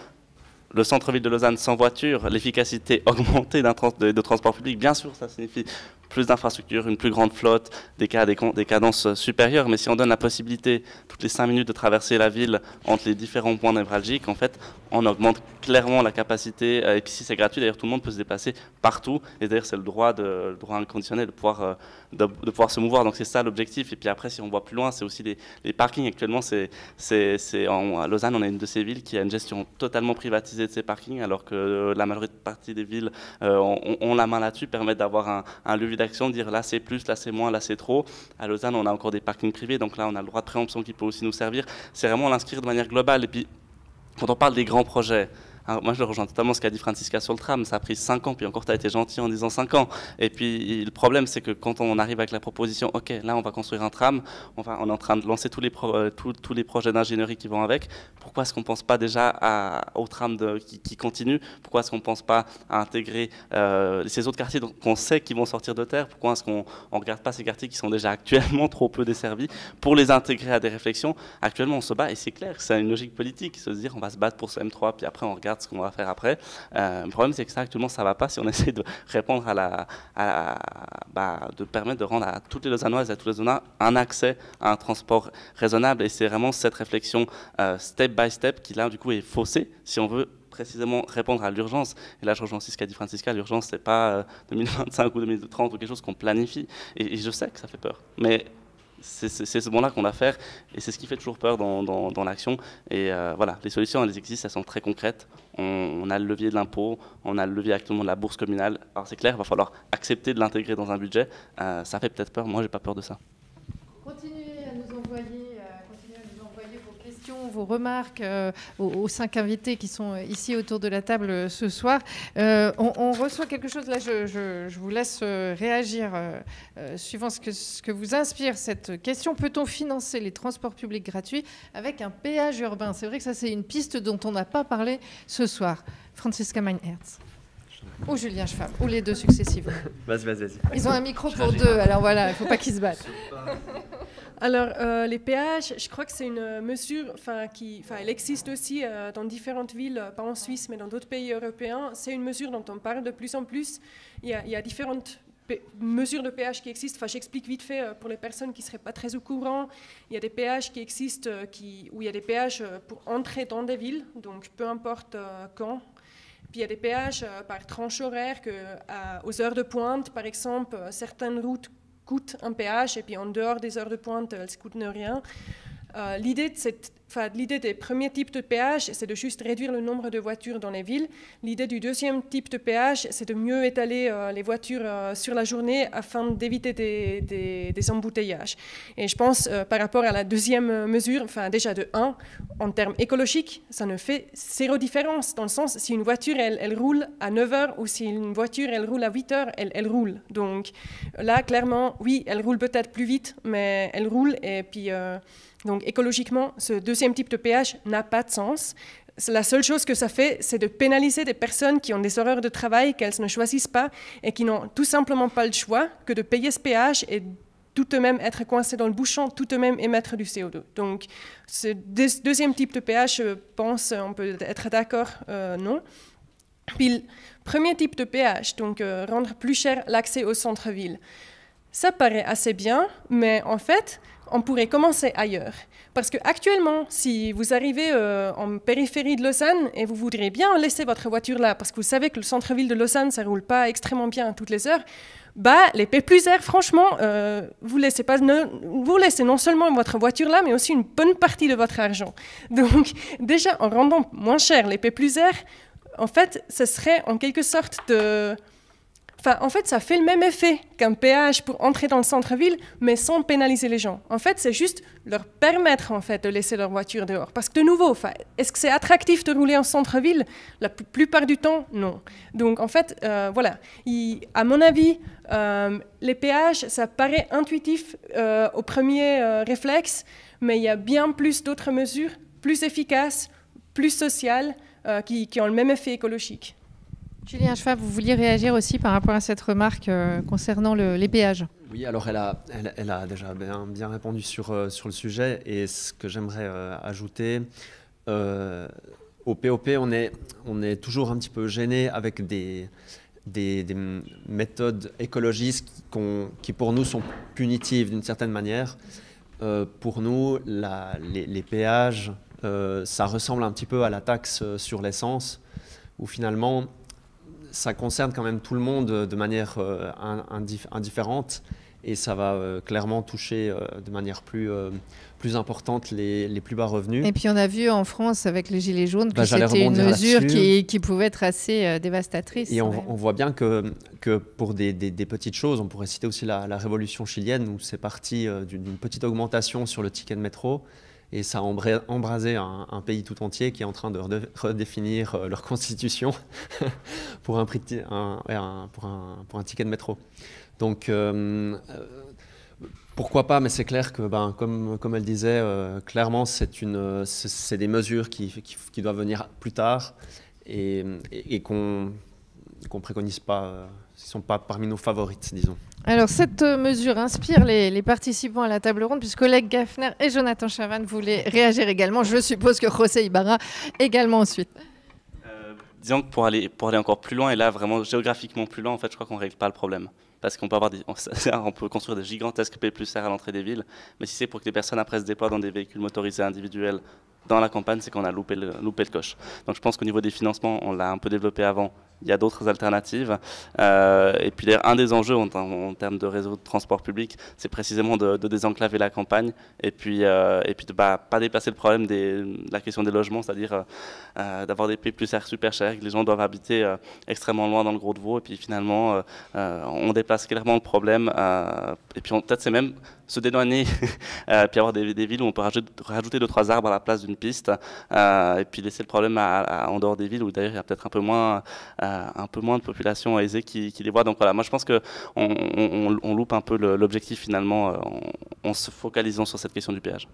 le centre-ville de Lausanne sans voiture, l'efficacité <laughs> augmentée trans de, transport public, bien sûr, ça signifie plus d'infrastructures, une plus grande flotte, des, des, des, cadences supérieures, mais si on donne la possibilité toutes les cinq minutes de traverser la ville entre les différents points névralgiques, en fait, on augmente clairement la capacité. Euh, et puis si c'est gratuit, d'ailleurs, tout le monde peut se déplacer partout. Et d'ailleurs, c'est le droit, de, droit inconditionnel de pouvoir, euh, de, pouvoir se mouvoir. Donc c'est ça l'objectif. Et puis après, si on voit plus loin, c'est aussi les, parkings. Actuellement, c'est, c'est, en, à Lausanne, on a une de ces villes qui a une gestion totalement privatisée de ses parkings, alors que euh, la majorité partie des villes ont, la main là-dessus, permettent d'avoir un, levier d'action, dire là c'est plus, là c'est moins, là c'est trop. À Lausanne, on a encore des parkings privés, donc là on a le droit de préemption qui peut aussi nous servir. C'est vraiment l'inscrire de manière globale. Et puis quand on parle des grands projets, moi, je rejoins totalement ce qu'a dit Francisca sur le tram. Ça a pris 5 ans, puis encore, tu as été gentil en disant 5 ans. Et puis, le problème, c'est que quand on arrive avec la proposition, OK, là, on va construire un tram, on, on est en train de lancer tous les, euh, tous les projets d'ingénierie qui vont avec, pourquoi est-ce qu'on ne pense pas déjà à, au tram de, qui, qui, continue Pourquoi est-ce qu'on ne pense pas à intégrer euh, ces autres quartiers qu'on sait qu'ils vont sortir de terre Pourquoi est-ce qu'on ne regarde pas ces quartiers qui sont déjà actuellement <laughs> trop peu desservis pour les intégrer à des réflexions Actuellement, on se bat, et c'est clair, c'est une logique politique, se dire on va se battre pour ce M3, puis après, on regarde ce qu'on va faire après. Euh, le problème, c'est que ça, actuellement, ça ne va pas si on <laughs> essaie de répondre à la. Bah, de permettre de rendre à toutes les Lausannoises et à tous les Lausannois un accès à un transport raisonnable. Et c'est vraiment cette réflexion euh, step by step qui, là, du coup, est faussée si on veut précisément répondre à l'urgence. Et là, je rejoins aussi ce qu'a dit Francisca, l'urgence, c'est pas 2025 euh, ou 2030 ou quelque chose qu'on planifie. Et, je sais que ça fait peur. Mais c'est ce moment-là qu'on a faire et c'est ce qui fait toujours peur dans, l'action. Et euh, voilà, les solutions, elles existent, elles sont très concrètes. On, a le levier de l'impôt, on a le levier actuellement de la bourse communale. Alors c'est clair, il va falloir accepter de l'intégrer dans un budget. Euh, ça fait peut-être peur, moi j'ai pas peur de ça. vos remarques euh, aux, cinq invités qui sont ici autour de la table euh, ce soir. Euh, on, reçoit quelque chose, là je, vous laisse réagir suivant ce que, ce que vous inspire cette question. Peut-on financer les transports publics gratuits avec un péage urbain C'est vrai que ça c'est une piste dont on n'a pas parlé ce soir. Francisca Meinherz. Ou Julien Schwab, ou les deux successivement. Vas-y, vas-y, vas-y. Ils ont un micro pour deux, alors voilà, il ne faut pas qu'ils se battent. <laughs> Alors, euh, les péages, je crois que c'est une mesure enfin, qui elle existe aussi euh, dans différentes villes, euh, pas en Suisse, mais dans d'autres pays européens. C'est une mesure dont on parle de plus en plus. Il y a, différentes mesures de péages qui existent. Enfin, j'explique vite fait pour les personnes qui ne seraient pas très au courant. Il y a des péages qui existent qui, où il y a des péages pour entrer dans des villes, donc peu importe quand. Puis il y a des péages par tranche horaire que, aux heures de pointe, par exemple, certaines routes coûte un ph et puis en dehors des heures de pointe, elles ne coûtent rien. Euh, l'idée, de cette, des premiers types de péage, c'est de juste réduire le nombre de voitures dans les villes. L'idée du deuxième type de péage, c'est de mieux étaler euh, les voitures euh, sur la journée afin d'éviter des, embouteillages. Et je pense, par rapport à la deuxième mesure, enfin, déjà de 1, en termes écologiques, ça ne fait zéro différence, dans le sens, si une voiture, elle, roule à 9 heures ou si une voiture, elle roule à 8 heures, elle, elle roule. Donc là, clairement, oui, elle roule peut-être plus vite, mais elle roule et puis donc écologiquement, ce deuxième type de péage n'a pas de sens. La seule chose que ça fait, c'est de pénaliser des personnes qui ont des horreurs de travail qu'elles ne choisissent pas et qui n'ont tout simplement pas le choix que de payer ce péage et tout de même être coincé dans le bouchon, tout de même émettre du CO2. Donc, ce deuxième type de péage, je pense, on peut être d'accord, euh, non. Puis, le premier type de péage, donc euh, rendre plus cher l'accès au centre-ville. Ça paraît assez bien, mais en fait, on pourrait commencer ailleurs. Parce que actuellement, si vous arrivez euh, en périphérie de Lausanne et vous voudriez bien laisser votre voiture là, parce que vous savez que le centre-ville de Lausanne, ça roule pas extrêmement bien toutes les heures, bah, les P plus R, franchement, euh, vous, laissez pas, vous laissez non seulement votre voiture là, mais aussi une bonne partie de votre argent. <laughs> Donc, déjà, en rendant moins cher les P plus R, en fait, ce serait en quelque sorte de en fait, ça fait le même effet qu'un péage pour entrer dans le centre-ville, mais sans pénaliser les gens. En fait, c'est juste leur permettre en fait de laisser leur voiture dehors. Parce que de nouveau, est-ce que c'est attractif de rouler en centre-ville La plupart du temps, non. Donc en fait, euh, voilà. à mon avis, euh, les péages, ça paraît intuitif euh, au premier réflexe, mais il y a bien plus d'autres mesures plus efficaces, plus sociales, qui ont le même effet écologique. Julien Schwab, vous vouliez réagir aussi par rapport à cette remarque euh, concernant les péages Oui, alors elle a, elle, a déjà bien, répondu sur, euh, sur le sujet. Et ce que j'aimerais euh, ajouter, au POP, on est, on est toujours un petit peu gêné avec des, des, méthodes écologistes qui, pour nous, sont punitives d'une certaine manière. pour nous, les, les, péages, ça ressemble un petit peu à la taxe sur l'essence, où finalement, ça concerne quand même tout le monde euh, de manière euh, indifférente et ça va euh, clairement toucher de manière plus, plus importante les, les, plus bas revenus. Et puis on a vu en France avec les Gilets jaunes bah, que c'était une mesure qui, pouvait être assez dévastatrice. Et on, voit bien que, que pour des, petites choses, on pourrait citer aussi la révolution chilienne où c'est parti d'une petite augmentation sur le ticket de métro et ça a embrasé un, pays tout entier qui est en train de redéfinir euh, leur constitution <laughs> pour, un, un, un, ticket de métro. Donc, euh, euh, pourquoi pas, mais c'est clair que, ben, comme, comme elle disait, clairement, c'est des mesures qui, qui, doivent venir plus tard et, qu'on ne préconise pas, qui ne sont pas parmi nos favorites, disons. Alors, cette euh, mesure inspire les, participants à la table ronde, puisque Oleg Gaffner et Jonathan Chavan voulaient réagir également. Je suppose que José Ibarra également ensuite. Euh, disons que pour aller, pour aller encore plus loin, et là vraiment géographiquement plus loin, en fait, je crois qu'on ne règle pas le problème. Parce qu'on peut, avoir des, on, <laughs> peut construire des gigantesques P plus R à l'entrée des villes, mais si c'est pour que les personnes après se déploient dans des véhicules motorisés individuels dans la campagne, c'est qu'on a loupé le, loupé le coche. Donc je pense qu'au niveau des financements, on l'a un peu développé avant il y a d'autres alternatives. Euh, et puis un des enjeux en, termes de réseau de transport public, c'est précisément de, désenclaver la campagne et puis, euh, et puis de ne bah, pas dépasser le problème de la question des logements, c'est-à-dire euh, d'avoir des prix plus chers, super chers, que les gens doivent habiter extrêmement loin dans le Gros de Vaud. Et puis finalement, on déplace clairement le problème. et puis peut-être c'est même se dédouaner, <laughs> euh, puis avoir des, villes où on peut rajouter 2 trois arbres à la place d'une piste, euh, et puis laisser le problème à, en dehors des villes où d'ailleurs il y a peut-être un peu moins euh, un peu moins de population aisée qui, les voit. Donc voilà, moi je pense que on, loupe un peu l'objectif finalement en se focalisant sur cette question du péage.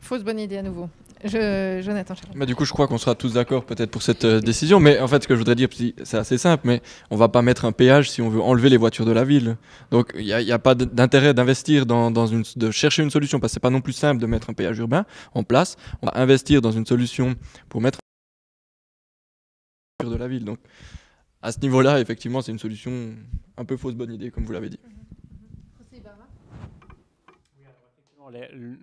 Fausse bonne idée à nouveau. Je, Jonathan Charles. Bah, du coup, je crois qu'on sera tous d'accord peut-être pour cette euh, décision. Mais en fait, ce que je voudrais dire, c'est assez simple, mais on va pas mettre un péage si on veut enlever les voitures de la ville. Donc, il n'y a, pas d'intérêt d'investir dans, une, de chercher une solution parce que c'est pas non plus simple de mettre un péage urbain en place. On va investir dans une solution pour mettre de la ville. Donc, à ce niveau-là, effectivement, c'est une solution un peu fausse bonne idée, comme vous l'avez dit.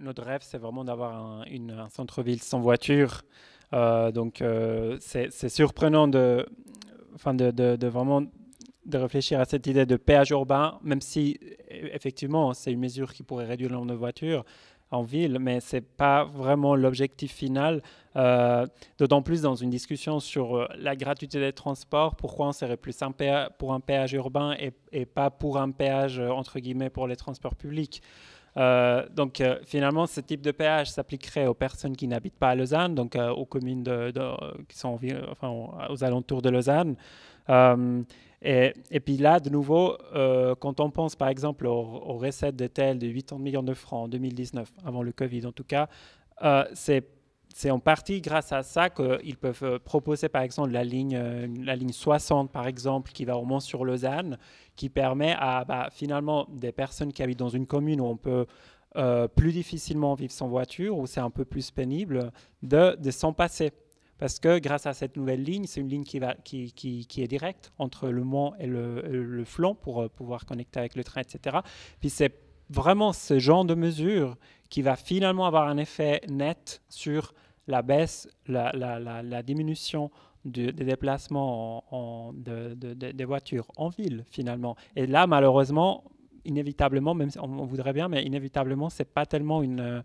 notre rêve, c'est vraiment d'avoir un, centre-ville sans voiture. Euh, donc, euh, c'est surprenant de, enfin de, vraiment de réfléchir à cette idée de péage urbain, même si e, effectivement c'est une mesure qui pourrait réduire le nombre de voitures en ville, mais ce n'est pas vraiment l'objectif final. Euh, d'autant plus dans une discussion sur la gratuité des transports, pourquoi on serait plus un pour un péage urbain et, pas pour un péage entre guillemets pour les transports publics. Euh, donc euh, finalement, ce type de péage s'appliquerait aux personnes qui n'habitent pas à Lausanne, donc euh, aux communes de, qui sont aux alentours de Lausanne. Et, puis là, de nouveau, quand on pense par exemple aux, recettes de tel de 80 millions de francs en 2019, avant le Covid en tout cas, c'est c'est en partie grâce à ça qu'ils peuvent euh, proposer par exemple la ligne, euh, la ligne 60 par exemple qui va au Mont sur Lausanne, qui permet à bah, finalement des personnes qui habitent dans une commune où on peut euh, plus difficilement vivre sans voiture, où c'est un peu plus pénible, de, de s'en passer. Parce que grâce à cette nouvelle ligne, c'est une ligne qui, va, qui, qui, qui, est directe entre le Mont et le, le flanc pour pouvoir connecter avec le train, etc. Puis c'est vraiment ce genre de mesure qui va finalement avoir un effet net sur la baisse, la, diminution des déplacements des voitures en ville, finalement. Et là, malheureusement, inévitablement, même si on, voudrait bien, mais inévitablement, ce n'est pas tellement une,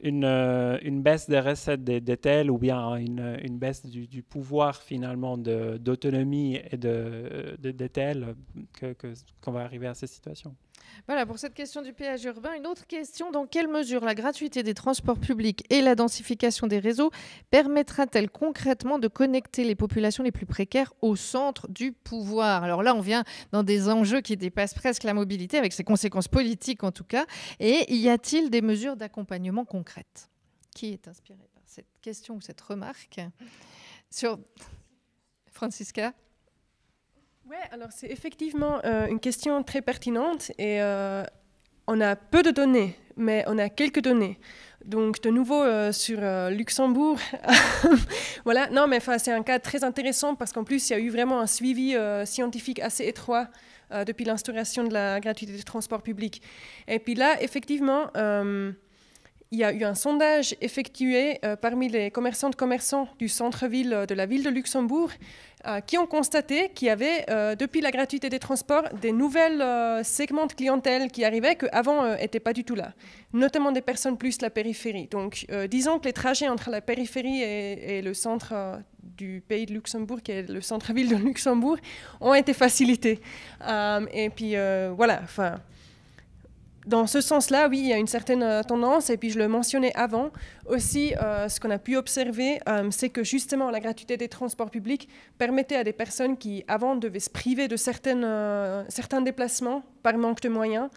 une, baisse des recettes des, telles ou bien une, baisse du, pouvoir finalement d'autonomie et de, des tels qu'on que, va arriver à ces situation. Voilà pour cette question du péage urbain. Une autre question, dans quelle mesure la gratuité des transports publics et la densification des réseaux permettra-t-elle concrètement de connecter les populations les plus précaires au centre du pouvoir Alors là, on vient dans des enjeux qui dépassent presque la mobilité, avec ses conséquences politiques en tout cas. Et y a-t-il des mesures d'accompagnement concrètes Qui est inspiré par cette question ou cette remarque Sur Francisca oui, alors c'est effectivement euh, une question très pertinente et euh, on a peu de données, mais on a quelques données. Donc de nouveau euh, sur Luxembourg, <laughs> voilà, non mais c'est un cas très intéressant parce qu'en plus il y a eu vraiment un suivi scientifique assez étroit depuis l'instauration de la gratuité des transports publics. Et puis là, effectivement il y a eu un sondage effectué euh, parmi les commerçants de commerçants du centre-ville euh, de la ville de Luxembourg euh, qui ont constaté qu'il y avait, depuis la gratuité des transports, des nouvelles segments de clientèle qui arrivaient que avant n'étaient pas du tout là, notamment des personnes plus la périphérie. Donc, disons que les trajets entre la périphérie et, le centre du pays de Luxembourg, qui est le centre-ville de Luxembourg, ont été facilités. et puis, voilà, enfin dans ce sens-là, oui, il y a une certaine euh, tendance, et puis je le mentionnais avant, aussi euh, ce qu'on a pu observer, euh, c'est que justement la gratuité des transports publics permettait à des personnes qui avant devaient se priver de certaines, certains déplacements par manque de moyens,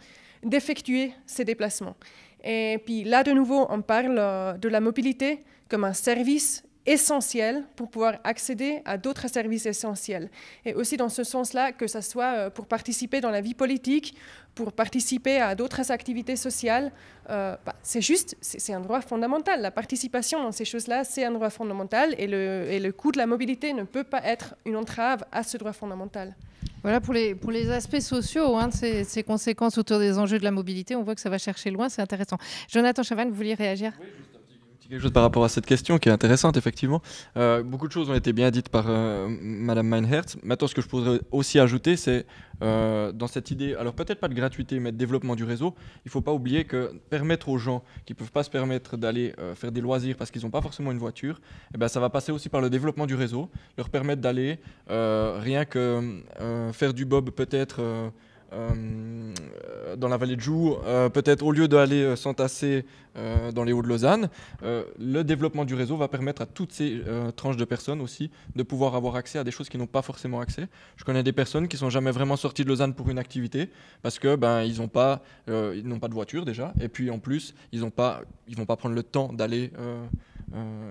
d'effectuer ces déplacements. Et puis là, de nouveau, on parle de la mobilité comme un service essentiel pour pouvoir accéder à d'autres services essentiels. Et aussi dans ce sens-là, que ce soit pour participer dans la vie politique pour participer à d'autres activités sociales, euh, bah, c'est juste, c'est un droit fondamental. La participation dans ces choses-là, c'est un droit fondamental et le, le coût de la mobilité ne peut pas être une entrave à ce droit fondamental. Voilà pour les, pour les aspects sociaux, hein, ces, conséquences autour des enjeux de la mobilité. On voit que ça va chercher loin, c'est intéressant. Jonathan Chavannes, vous vouliez réagir quelque chose par rapport à cette question qui est intéressante, effectivement. Euh, beaucoup de choses ont été bien dites par euh, Mme Madame Meinhertz. Maintenant, ce que je pourrais aussi ajouter, c'est euh, dans cette idée, alors peut-être pas de gratuité, mais de développement du réseau, il ne faut pas oublier que permettre aux gens qui ne peuvent pas se permettre d'aller faire des loisirs parce qu'ils n'ont pas forcément une voiture, eh ben, ça va passer aussi par le développement du réseau, leur permettre d'aller rien que faire du bob peut-être euh, dans la vallée de Joux, euh, peut-être au lieu d'aller euh, s'entasser dans les Hauts de Lausanne, le développement du réseau va permettre à toutes ces tranches de personnes aussi de pouvoir avoir accès à des choses qui n'ont pas forcément accès. Je connais des personnes qui sont jamais vraiment sorties de Lausanne pour une activité parce que ben ils n'ont pas ils n'ont pas de voiture déjà et puis en plus ils ne pas ils vont pas prendre le temps d'aller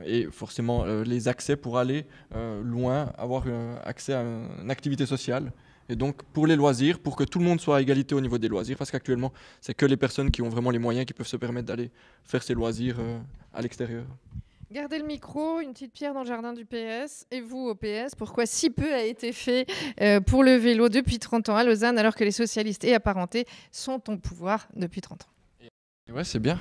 et forcément les accès pour aller loin, avoir accès à une activité sociale. Et donc, pour les loisirs, pour que tout le monde soit à égalité au niveau des loisirs, parce qu'actuellement, c'est que les personnes qui ont vraiment les moyens qui peuvent se permettre d'aller faire ces loisirs euh, à l'extérieur. Gardez le micro, une petite pierre dans le jardin du PS. Et vous, au PS, pourquoi si peu a été fait euh, pour le vélo depuis 30 ans à Lausanne, alors que les socialistes et apparentés sont au pouvoir depuis 30 ans Ouais, c'est bien.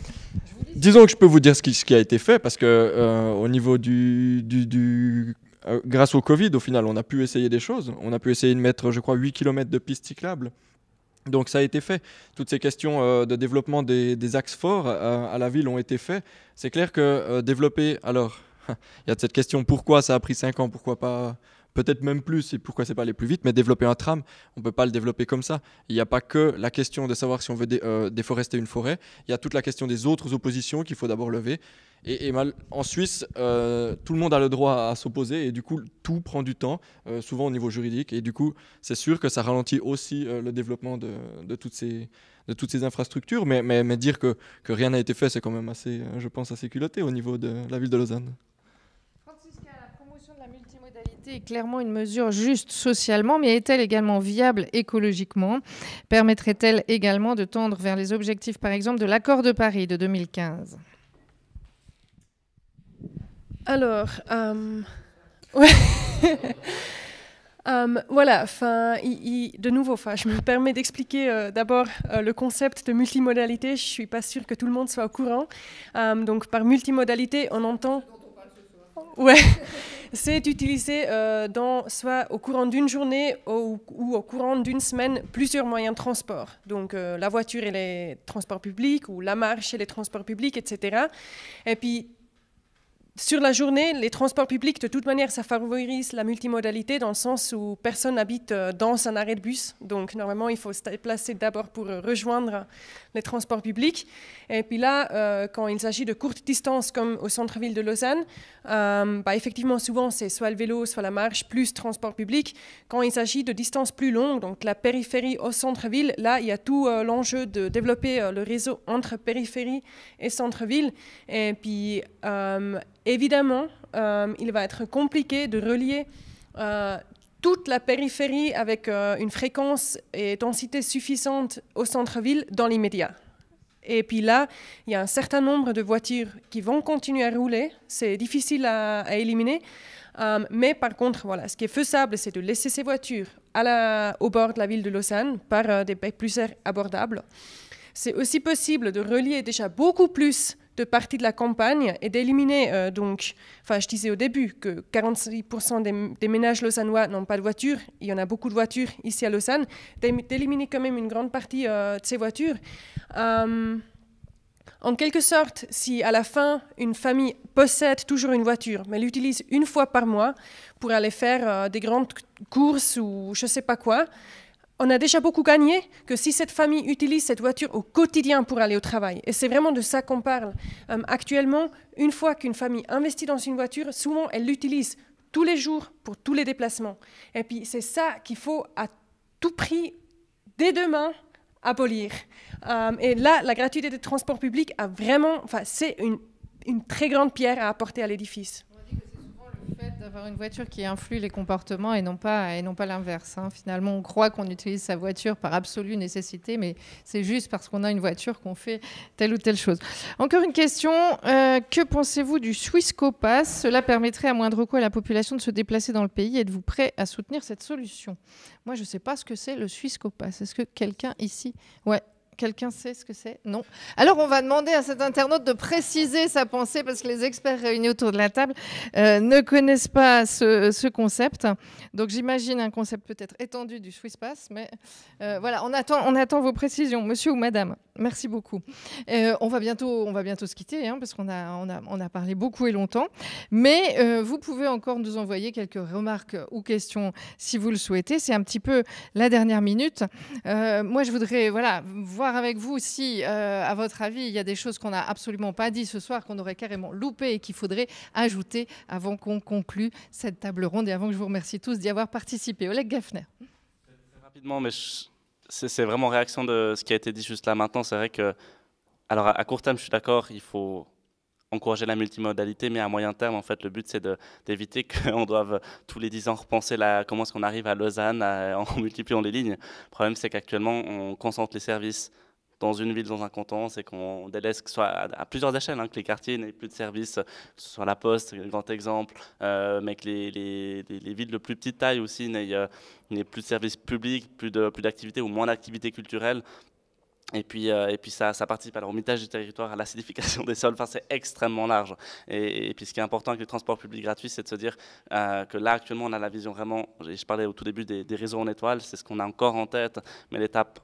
<laughs> Disons que je peux vous dire ce qui, ce qui a été fait, parce que euh, au niveau du, du, du euh, grâce au Covid, au final, on a pu essayer des choses. On a pu essayer de mettre, je crois, 8 km de pistes cyclables. Donc ça a été fait. Toutes ces questions euh, de développement des, axes forts euh, à la ville ont été faites. C'est clair que développer... Alors, <laughs> il y a cette question pourquoi ça a pris 5 ans, pourquoi pas peut-être même plus, et pourquoi c'est pas aller plus vite, mais développer un tram, on peut pas le développer comme ça. Il n'y a pas que la question de savoir si on veut euh, déforester une forêt, il y a toute la question des autres oppositions qu'il faut d'abord lever. Et, mal, en Suisse, euh, tout le monde a le droit à, s'opposer, et du coup, tout prend du temps, euh, souvent au niveau juridique, et du coup, c'est sûr que ça ralentit aussi le développement de, toutes ces, de, toutes ces infrastructures, mais, mais, dire que, que rien n'a été fait, c'est quand même assez, je pense, assez culotté au niveau de la ville de Lausanne est clairement une mesure juste socialement, mais est-elle également viable écologiquement Permettrait-elle également de tendre vers les objectifs, par exemple, de l'accord de Paris de 2015 Alors, euh, <laughs> <laughs> euh, voilà, enfin, de nouveau, je me permets d'expliquer euh, d'abord le concept de multimodalité. Je ne suis pas sûre que tout le monde soit au courant. donc, par multimodalité, on entend Ouais. <laughs> C'est utilisé euh, dans soit au courant d'une journée ou, au courant d'une semaine plusieurs moyens de transport. Donc euh, la voiture et les transports publics ou la marche et les transports publics, etc. Et puis sur la journée, les transports publics, de toute manière, ça favorise la multimodalité dans le sens où personne n'habite euh, dans un arrêt de bus. Donc, normalement, il faut se déplacer d'abord pour rejoindre les transports publics. Et puis là, euh, quand il s'agit de courtes distances comme au centre-ville de Lausanne, euh, bah, effectivement, souvent, c'est soit le vélo, soit la marche, plus transport public. Quand il s'agit de distances plus longues, donc la périphérie au centre-ville, là, il y a tout euh, l'enjeu de développer le réseau entre périphérie et centre-ville. Et puis, évidemment, il va être compliqué de relier toute la périphérie avec euh, une fréquence et densité suffisante au centre-ville dans l'immédiat. Et puis là, il y a un certain nombre de voitures qui vont continuer à rouler. C'est difficile à, éliminer. Euh, mais par contre, voilà, ce qui est faisable, c'est de laisser ces voitures à au bord de la ville de Lausanne par euh, des prix plus abordables. C'est aussi possible de relier déjà beaucoup plus de partie de la campagne et d'éliminer, euh, donc, enfin, je disais au début que 46% des, ménages lausannois n'ont pas de voiture, il y en a beaucoup de voitures ici à Lausanne, d'éliminer quand même une grande partie euh, de ces voitures. Euh, en quelque sorte, si à la fin, une famille possède toujours une voiture, mais l'utilise une fois par mois pour aller faire des grandes courses ou je ne sais pas quoi, on a déjà beaucoup gagné que si cette famille utilise cette voiture au quotidien pour aller au travail. Et c'est vraiment de ça qu'on parle. Euh, actuellement, une fois qu'une famille investit dans une voiture, souvent elle l'utilise tous les jours pour tous les déplacements. Et puis c'est ça qu'il faut à tout prix, dès demain, abolir. Euh, et là, la gratuité des transports publics a vraiment, enfin, c'est une très grande pierre à apporter à l'édifice fait d'avoir une voiture qui influe les comportements et non pas, et non pas l'inverse. Hein. Finalement, on croit qu'on utilise sa voiture par absolue nécessité, mais c'est juste parce qu'on a une voiture qu'on fait telle ou telle chose. Encore une question. Euh, que pensez-vous du Swissco Pass Cela permettrait à moindre coût à la population de se déplacer dans le pays. Êtes-vous prêt à soutenir cette solution Moi, je ne sais pas ce que c'est le Swissco Pass. Est-ce que quelqu'un ici... Ouais, Quelqu'un sait ce que c'est Non. Alors on va demander à cet internaute de préciser sa pensée parce que les experts réunis autour de la table euh, ne connaissent pas ce, concept. Donc j'imagine un concept peut-être étendu du Swisspass, mais euh, voilà, on attend, vos précisions, monsieur ou madame. Merci beaucoup. Euh, on, va bientôt, se quitter hein, parce qu'on a, a, a, parlé beaucoup et longtemps, mais vous pouvez encore nous envoyer quelques remarques ou questions si vous le souhaitez. C'est un petit peu la dernière minute. moi je voudrais voilà, voir avec vous si, euh, à votre avis, il y a des choses qu'on n'a absolument pas dit ce soir, qu'on aurait carrément loupé et qu'il faudrait ajouter avant qu'on conclue cette table ronde et avant que je vous remercie tous d'y avoir participé. Oleg Gaffner. Rapidement, mais c'est vraiment réaction de ce qui a été dit juste là maintenant. C'est vrai que, alors à court terme, je suis d'accord, il faut encourager la multimodalité, mais à moyen terme, en fait, le but, c'est d'éviter <laughs> qu'on doive tous les 10 ans repenser la, comment est-ce qu'on arrive à Lausanne <laughs> en multipliant les lignes. Le problème, c'est qu'actuellement, on concentre les services dans une ville, dans un canton, c'est qu'on délaisse que soit à, plusieurs échelles, hein, que les quartiers n'aient plus de services, que ce soit la poste, grand exemple, euh, mais que les, villes de plus petite taille aussi n'aient euh, plus de services publics, plus d'activités plus ou moins d'activités culturelles et puis, euh, et puis ça, ça participe au mitage du territoire, à l'acidification des sols, enfin c'est extrêmement large. Et, puis ce qui est important avec le transport public gratuit, c'est de se dire euh, que là actuellement on a la vision vraiment, je parlais au tout début des, réseaux en étoile, c'est ce qu'on a encore en tête, mais l'étape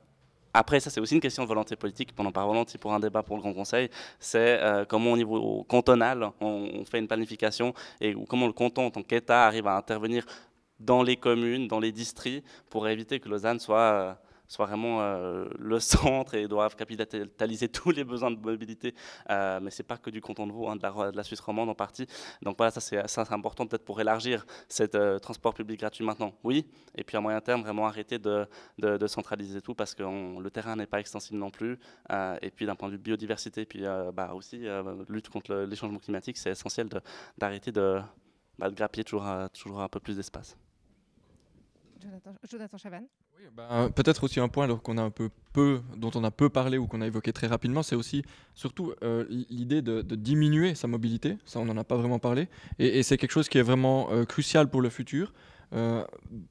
après, ça c'est aussi une question de volonté politique, pendant par volonté pour un débat pour le Grand Conseil, c'est euh, comment au niveau cantonal on, on, fait une planification et comment le canton en tant qu'État arrive à intervenir dans les communes, dans les districts, pour éviter que Lausanne soit soit vraiment euh, le <laughs> centre et doivent capitaliser tous les besoins de mobilité. Euh, mais c'est pas que du canton de Vaud, hein, de, la, Suisse romande en partie. Donc voilà, ça c'est important peut-être pour élargir ce euh, transport public gratuit maintenant. Oui, et puis à moyen terme, vraiment arrêter de, centraliser tout parce que le terrain n'est pas extensible non plus. et puis d'un point de vue biodiversité, puis bah, aussi lutte contre les changements climatiques, c'est essentiel d'arrêter de, bah, grappiller toujours un peu plus d'espace. Jonathan, Jonathan ben, peut-être aussi un point a un peu peu, dont on a peu parlé ou qu'on a évoqué très rapidement, c'est aussi surtout euh, l'idée de, diminuer sa mobilité. Ça, on n'en a pas vraiment parlé. Et, c'est quelque chose qui est vraiment euh, crucial pour le futur. Euh,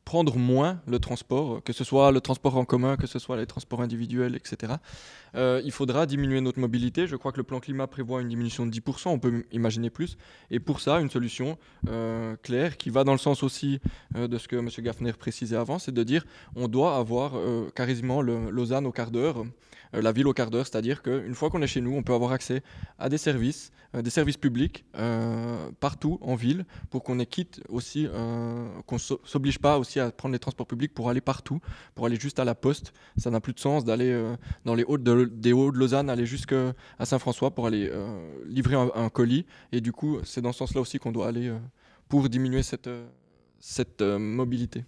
prendre moins le transport, que ce soit le transport en commun, que ce soit les transports individuels, etc. Euh, il faudra diminuer notre mobilité. Je crois que le plan climat prévoit une diminution de 10%, on peut imaginer plus. Et pour ça, une solution euh, claire qui va dans le sens aussi de ce que M. Gaffner précisait avant, c'est de dire on doit avoir carrément Lausanne au quart d'heure. Euh, la ville au quart d'heure, c'est-à-dire qu'une fois qu'on est chez nous, on peut avoir accès à des services, euh, des services publics euh, partout en ville, pour qu'on ne quitte aussi, qu'on s'oblige pas aussi à prendre les transports publics pour aller partout, pour aller juste à la poste. Ça n'a plus de sens d'aller dans les hautes des hauts de Lausanne, aller jusqu'à Saint-François pour aller livrer un, un, colis. Et du coup, c'est dans ce sens-là aussi qu'on doit aller pour diminuer cette, cette mobilité.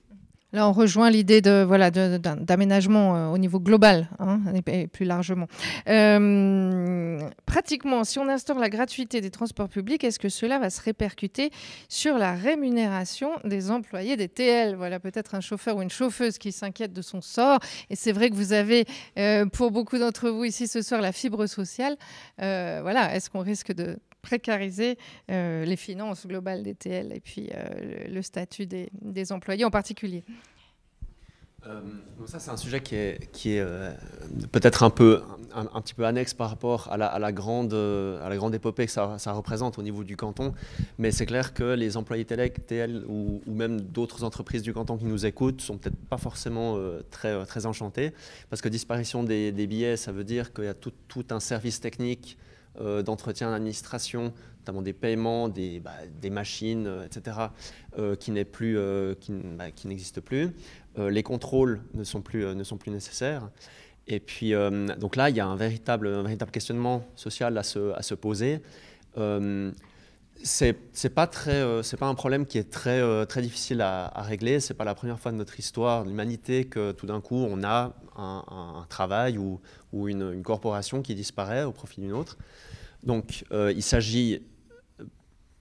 Là, on rejoint l'idée de voilà d'aménagement euh, au niveau global hein, et plus largement. Euh, pratiquement, si on instaure la gratuité des transports publics, est-ce que cela va se répercuter sur la rémunération des employés des TL Voilà peut-être un chauffeur ou une chauffeuse qui s'inquiète de son sort. Et c'est vrai que vous avez, euh, pour beaucoup d'entre vous ici ce soir, la fibre sociale. voilà, est-ce qu'on risque de précariser euh, les finances globales des TL et puis euh, le, statut des, employés en particulier. Euh, ça, c'est un sujet qui est, qui est peut-être un, peu, un, petit peu annexe par rapport à la, grande, à la grande épopée que ça, représente au niveau du canton. Mais c'est clair que les employés TL, ou, même d'autres entreprises du canton qui nous écoutent sont peut-être pas forcément très, très enchantés. Parce que disparition des, billets, ça veut dire qu'il y a tout, tout un service technique euh, d'entretien d'administration, notamment des paiements, des, bah, machines, euh, etc., euh, qui n'existent plus. Bah, qui, n'existe plus. les contrôles ne sont plus, ne sont plus nécessaires. Et puis, donc là, il y a un véritable, questionnement social à se, poser. c'est pas très, c'est pas un problème qui est très très difficile à, à régler. C'est pas la première fois de notre histoire, de l'humanité, que tout d'un coup on a un, un travail où ou une, corporation qui disparaît au profit d'une autre. Donc euh, il s'agit euh,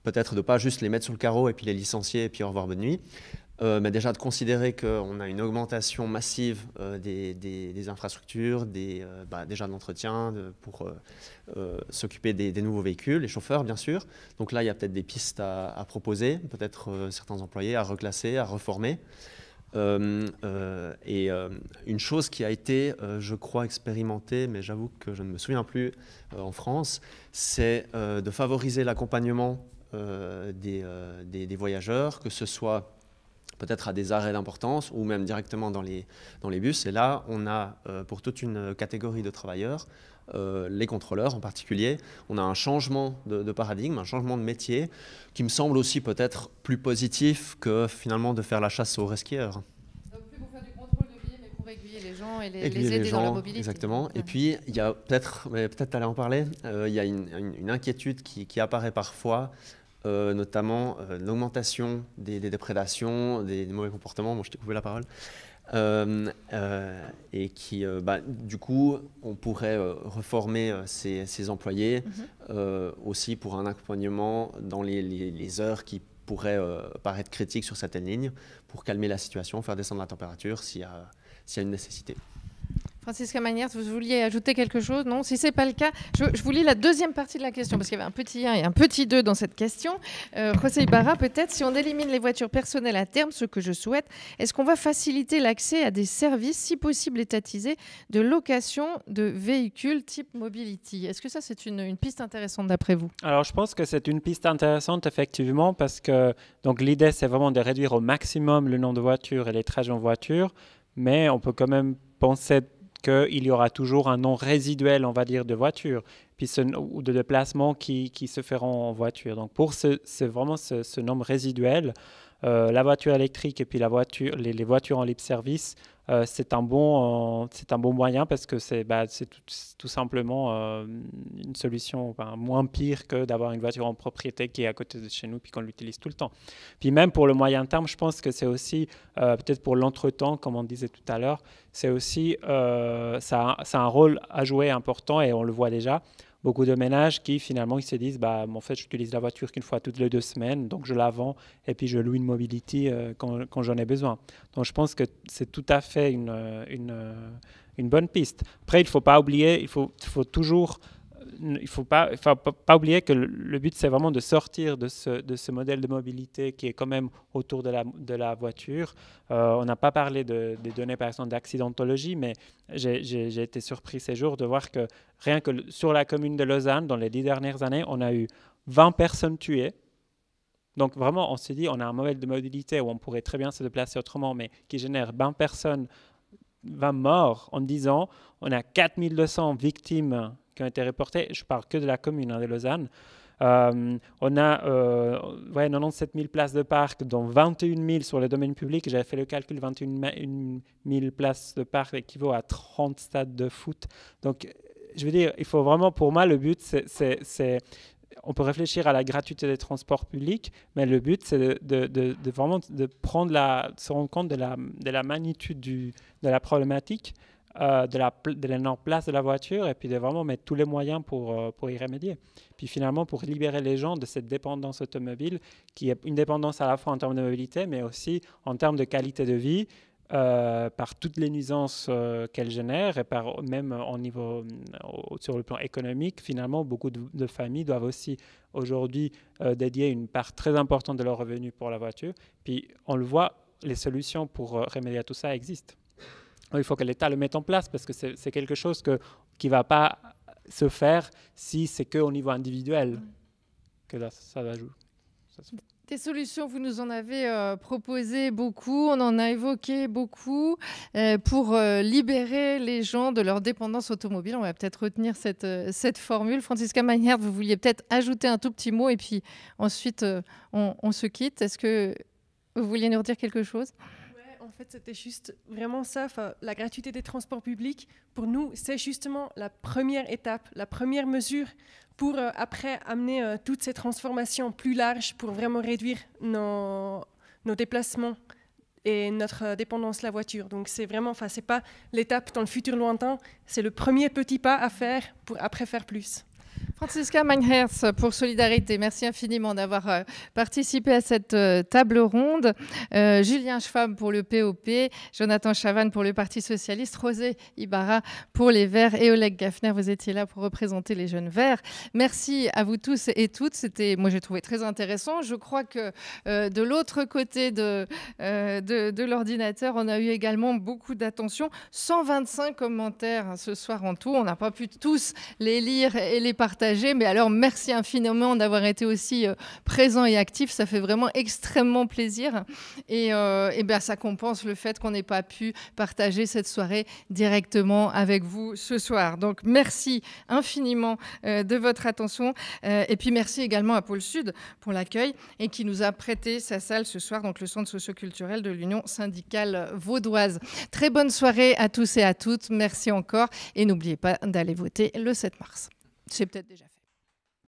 peut-être de pas juste les mettre sous le carreau et puis les licencier et puis au revoir bonne nuit, euh, mais déjà de considérer qu'on a une augmentation massive des, infrastructures, bah, déjà de l'entretien pour s'occuper des, nouveaux véhicules, les chauffeurs bien sûr. Donc là, il y a peut-être des pistes à proposer, peut-être certains employés à reclasser, à reformer. Euh, euh, et euh, une chose qui a été, je crois, expérimentée, mais j'avoue que je ne me souviens plus en France, c'est de favoriser l'accompagnement des, voyageurs, que ce soit peut-être à des arrêts d'importance ou même directement dans les, dans les bus. Et là, on a euh, pour toute une catégorie de travailleurs, euh, les contrôleurs en particulier, on a un changement de, paradigme, un changement de métier qui me semble aussi peut-être plus positif que finalement de faire la chasse aux resquilleurs. Donc plus pour faire du contrôle de vie, mais pour aiguiller les gens et les, aider dans la mobilité. Exactement. Et puis, il y a peut-être, peut-être allais en parler, euh, il y a une, inquiétude qui, qui apparaît parfois euh, notamment euh, l'augmentation des, déprédations, des, mauvais comportements. Bon, je t'ai coupé la parole. Euh, et qui, bah, du coup, on pourrait reformer ces, employés mhm. aussi pour un accompagnement dans les, heures qui pourraient paraître critiques sur certaines lignes pour calmer la situation, faire descendre la température s'il y, a une nécessité. Francisca Manière, vous vouliez ajouter quelque chose Non Si ce n'est pas le cas, je, vous lis la deuxième partie de la question, parce qu'il y avait un petit 1 et un petit 2 dans cette question. Euh, José Ibarra, peut-être, si on élimine les voitures personnelles à terme, ce que je souhaite, est-ce qu'on va faciliter l'accès à des services, si possible étatisés, de location de véhicules type mobility Est-ce que ça, c'est une, une, piste intéressante d'après vous Alors, je pense que c'est une piste intéressante, effectivement, parce que l'idée, c'est vraiment de réduire au maximum le nombre de voitures et les trajets en voiture, mais on peut quand même penser qu'il y aura toujours un nom résiduel, on va dire, de voiture, puis ou de déplacements qui, se feront en voiture. Donc pour ce, vraiment ce, nombre résiduel, euh, la voiture électrique et puis les voitures en libre service euh, euh, c'est un, bon, moyen parce que c'est bah, tout, simplement euh, une solution moins pire que d'avoir une voiture en propriété qui est à côté de chez nous puis qu'on l'utilise tout le temps. Puis même pour le moyen terme, je pense que c'est aussi, peut-être pour l'entretemps, comme on disait tout à l'heure, c'est aussi, ça, a un rôle à jouer important et on le voit déjà beaucoup de ménages qui finalement ils se disent bah en fait j'utilise la voiture qu'une fois toutes les deux semaines donc je la vends et puis je loue une mobility euh, quand, quand j'en ai besoin donc je pense que c'est tout à fait une, euh, une, euh, une bonne piste après il faut pas oublier il faut, il faut toujours il ne faut pas, pas oublier que le, but, c'est vraiment de sortir de ce, de ce, modèle de mobilité qui est quand même autour de la, de la voiture. Euh, on n'a pas parlé de, des données, par exemple, d'accidentologie, mais j'ai été surpris ces jours de voir que rien que sur la commune de Lausanne, dans les dix dernières années, on a eu 20 personnes tuées donc vraiment, on s'est dit, on a un modèle de mobilité où on pourrait très bien se déplacer autrement, mais qui génère 20 personnes, 20 morts en 10 ans. On a 4200 victimes qui ont été reportés. Je parle que de la commune hein, de Lausanne. Euh, on a 97 euh, 000 places de parc, dont 21 000 sur le domaine public. J'avais fait le calcul, 21 000 places de parc équivaut à 30 stades de foot. Donc, je veux dire, il faut vraiment, pour moi, le but, c'est... On peut réfléchir à la gratuité des transports publics, mais le but, c'est de, vraiment de prendre la, se rendre compte de la, magnitude de la problématique euh, de, la, de l'énorme place de la voiture et puis de vraiment mettre tous les moyens pour, euh, pour y remédier. Puis finalement, pour libérer les gens de cette dépendance automobile, qui est une dépendance à la fois en termes de mobilité, mais aussi en termes de qualité de vie, euh, par toutes les nuisances qu'elle génère et par même au niveau sur le plan économique finalement beaucoup de, familles doivent aussi aujourd'hui dédier une part très importante de leurs revenus pour la voiture puis on le voit les solutions pour remédier à tout ça existent il faut que l'État le mette en place parce que c'est quelque chose qui ne va pas se faire si c'est qu'au niveau individuel que ça va jouer. Des solutions, vous nous en avez euh, proposé beaucoup, on en a évoqué beaucoup euh, pour euh, libérer les gens de leur dépendance automobile. On va peut-être retenir cette, formule. Francisca Magnard, vous vouliez peut-être ajouter un tout petit mot et puis ensuite on, on se quitte. Est-ce que vous vouliez nous redire quelque chose en fait, c'était juste vraiment ça. La gratuité des transports publics, pour nous, c'est justement la première étape, la première mesure pour euh, après amener euh, toutes ces transformations plus larges pour vraiment réduire nos, déplacements et notre euh, dépendance à la voiture. Donc c'est vraiment, enfin, c'est pas l'étape dans le futur lointain, c'est le premier petit pas à faire pour après faire plus. Francisca Meinherz pour Solidarité, merci infiniment d'avoir euh, participé à cette euh, table ronde. Euh, Julien Schwab pour le POP, Jonathan Chavanne pour le Parti Socialiste, Rosé Ibarra pour les Verts et Oleg Gaffner, vous étiez là pour représenter les Jeunes Verts. Merci à vous tous et toutes, c'était, moi j'ai trouvé très intéressant. Je crois que de l'autre côté de, de l'ordinateur, on a eu également beaucoup d'attention. 125 commentaires hein, ce soir en tout, on n'a pas pu tous les lire et les partager mais alors, merci infiniment d'avoir été aussi euh, présent et actif. Ça fait vraiment extrêmement plaisir. Euh, et, ben, ça compense le fait qu'on n'ait pas pu partager cette soirée directement avec vous ce soir. Donc, merci infiniment euh, de votre attention. et puis, merci également à Pôle Sud pour l'accueil et qui nous a prêté sa salle ce soir, donc le Centre socioculturel de l'Union syndicale vaudoise. Très bonne soirée à tous et à toutes. Merci encore. Et n'oubliez pas d'aller voter le 7 mars. C'est peut-être déjà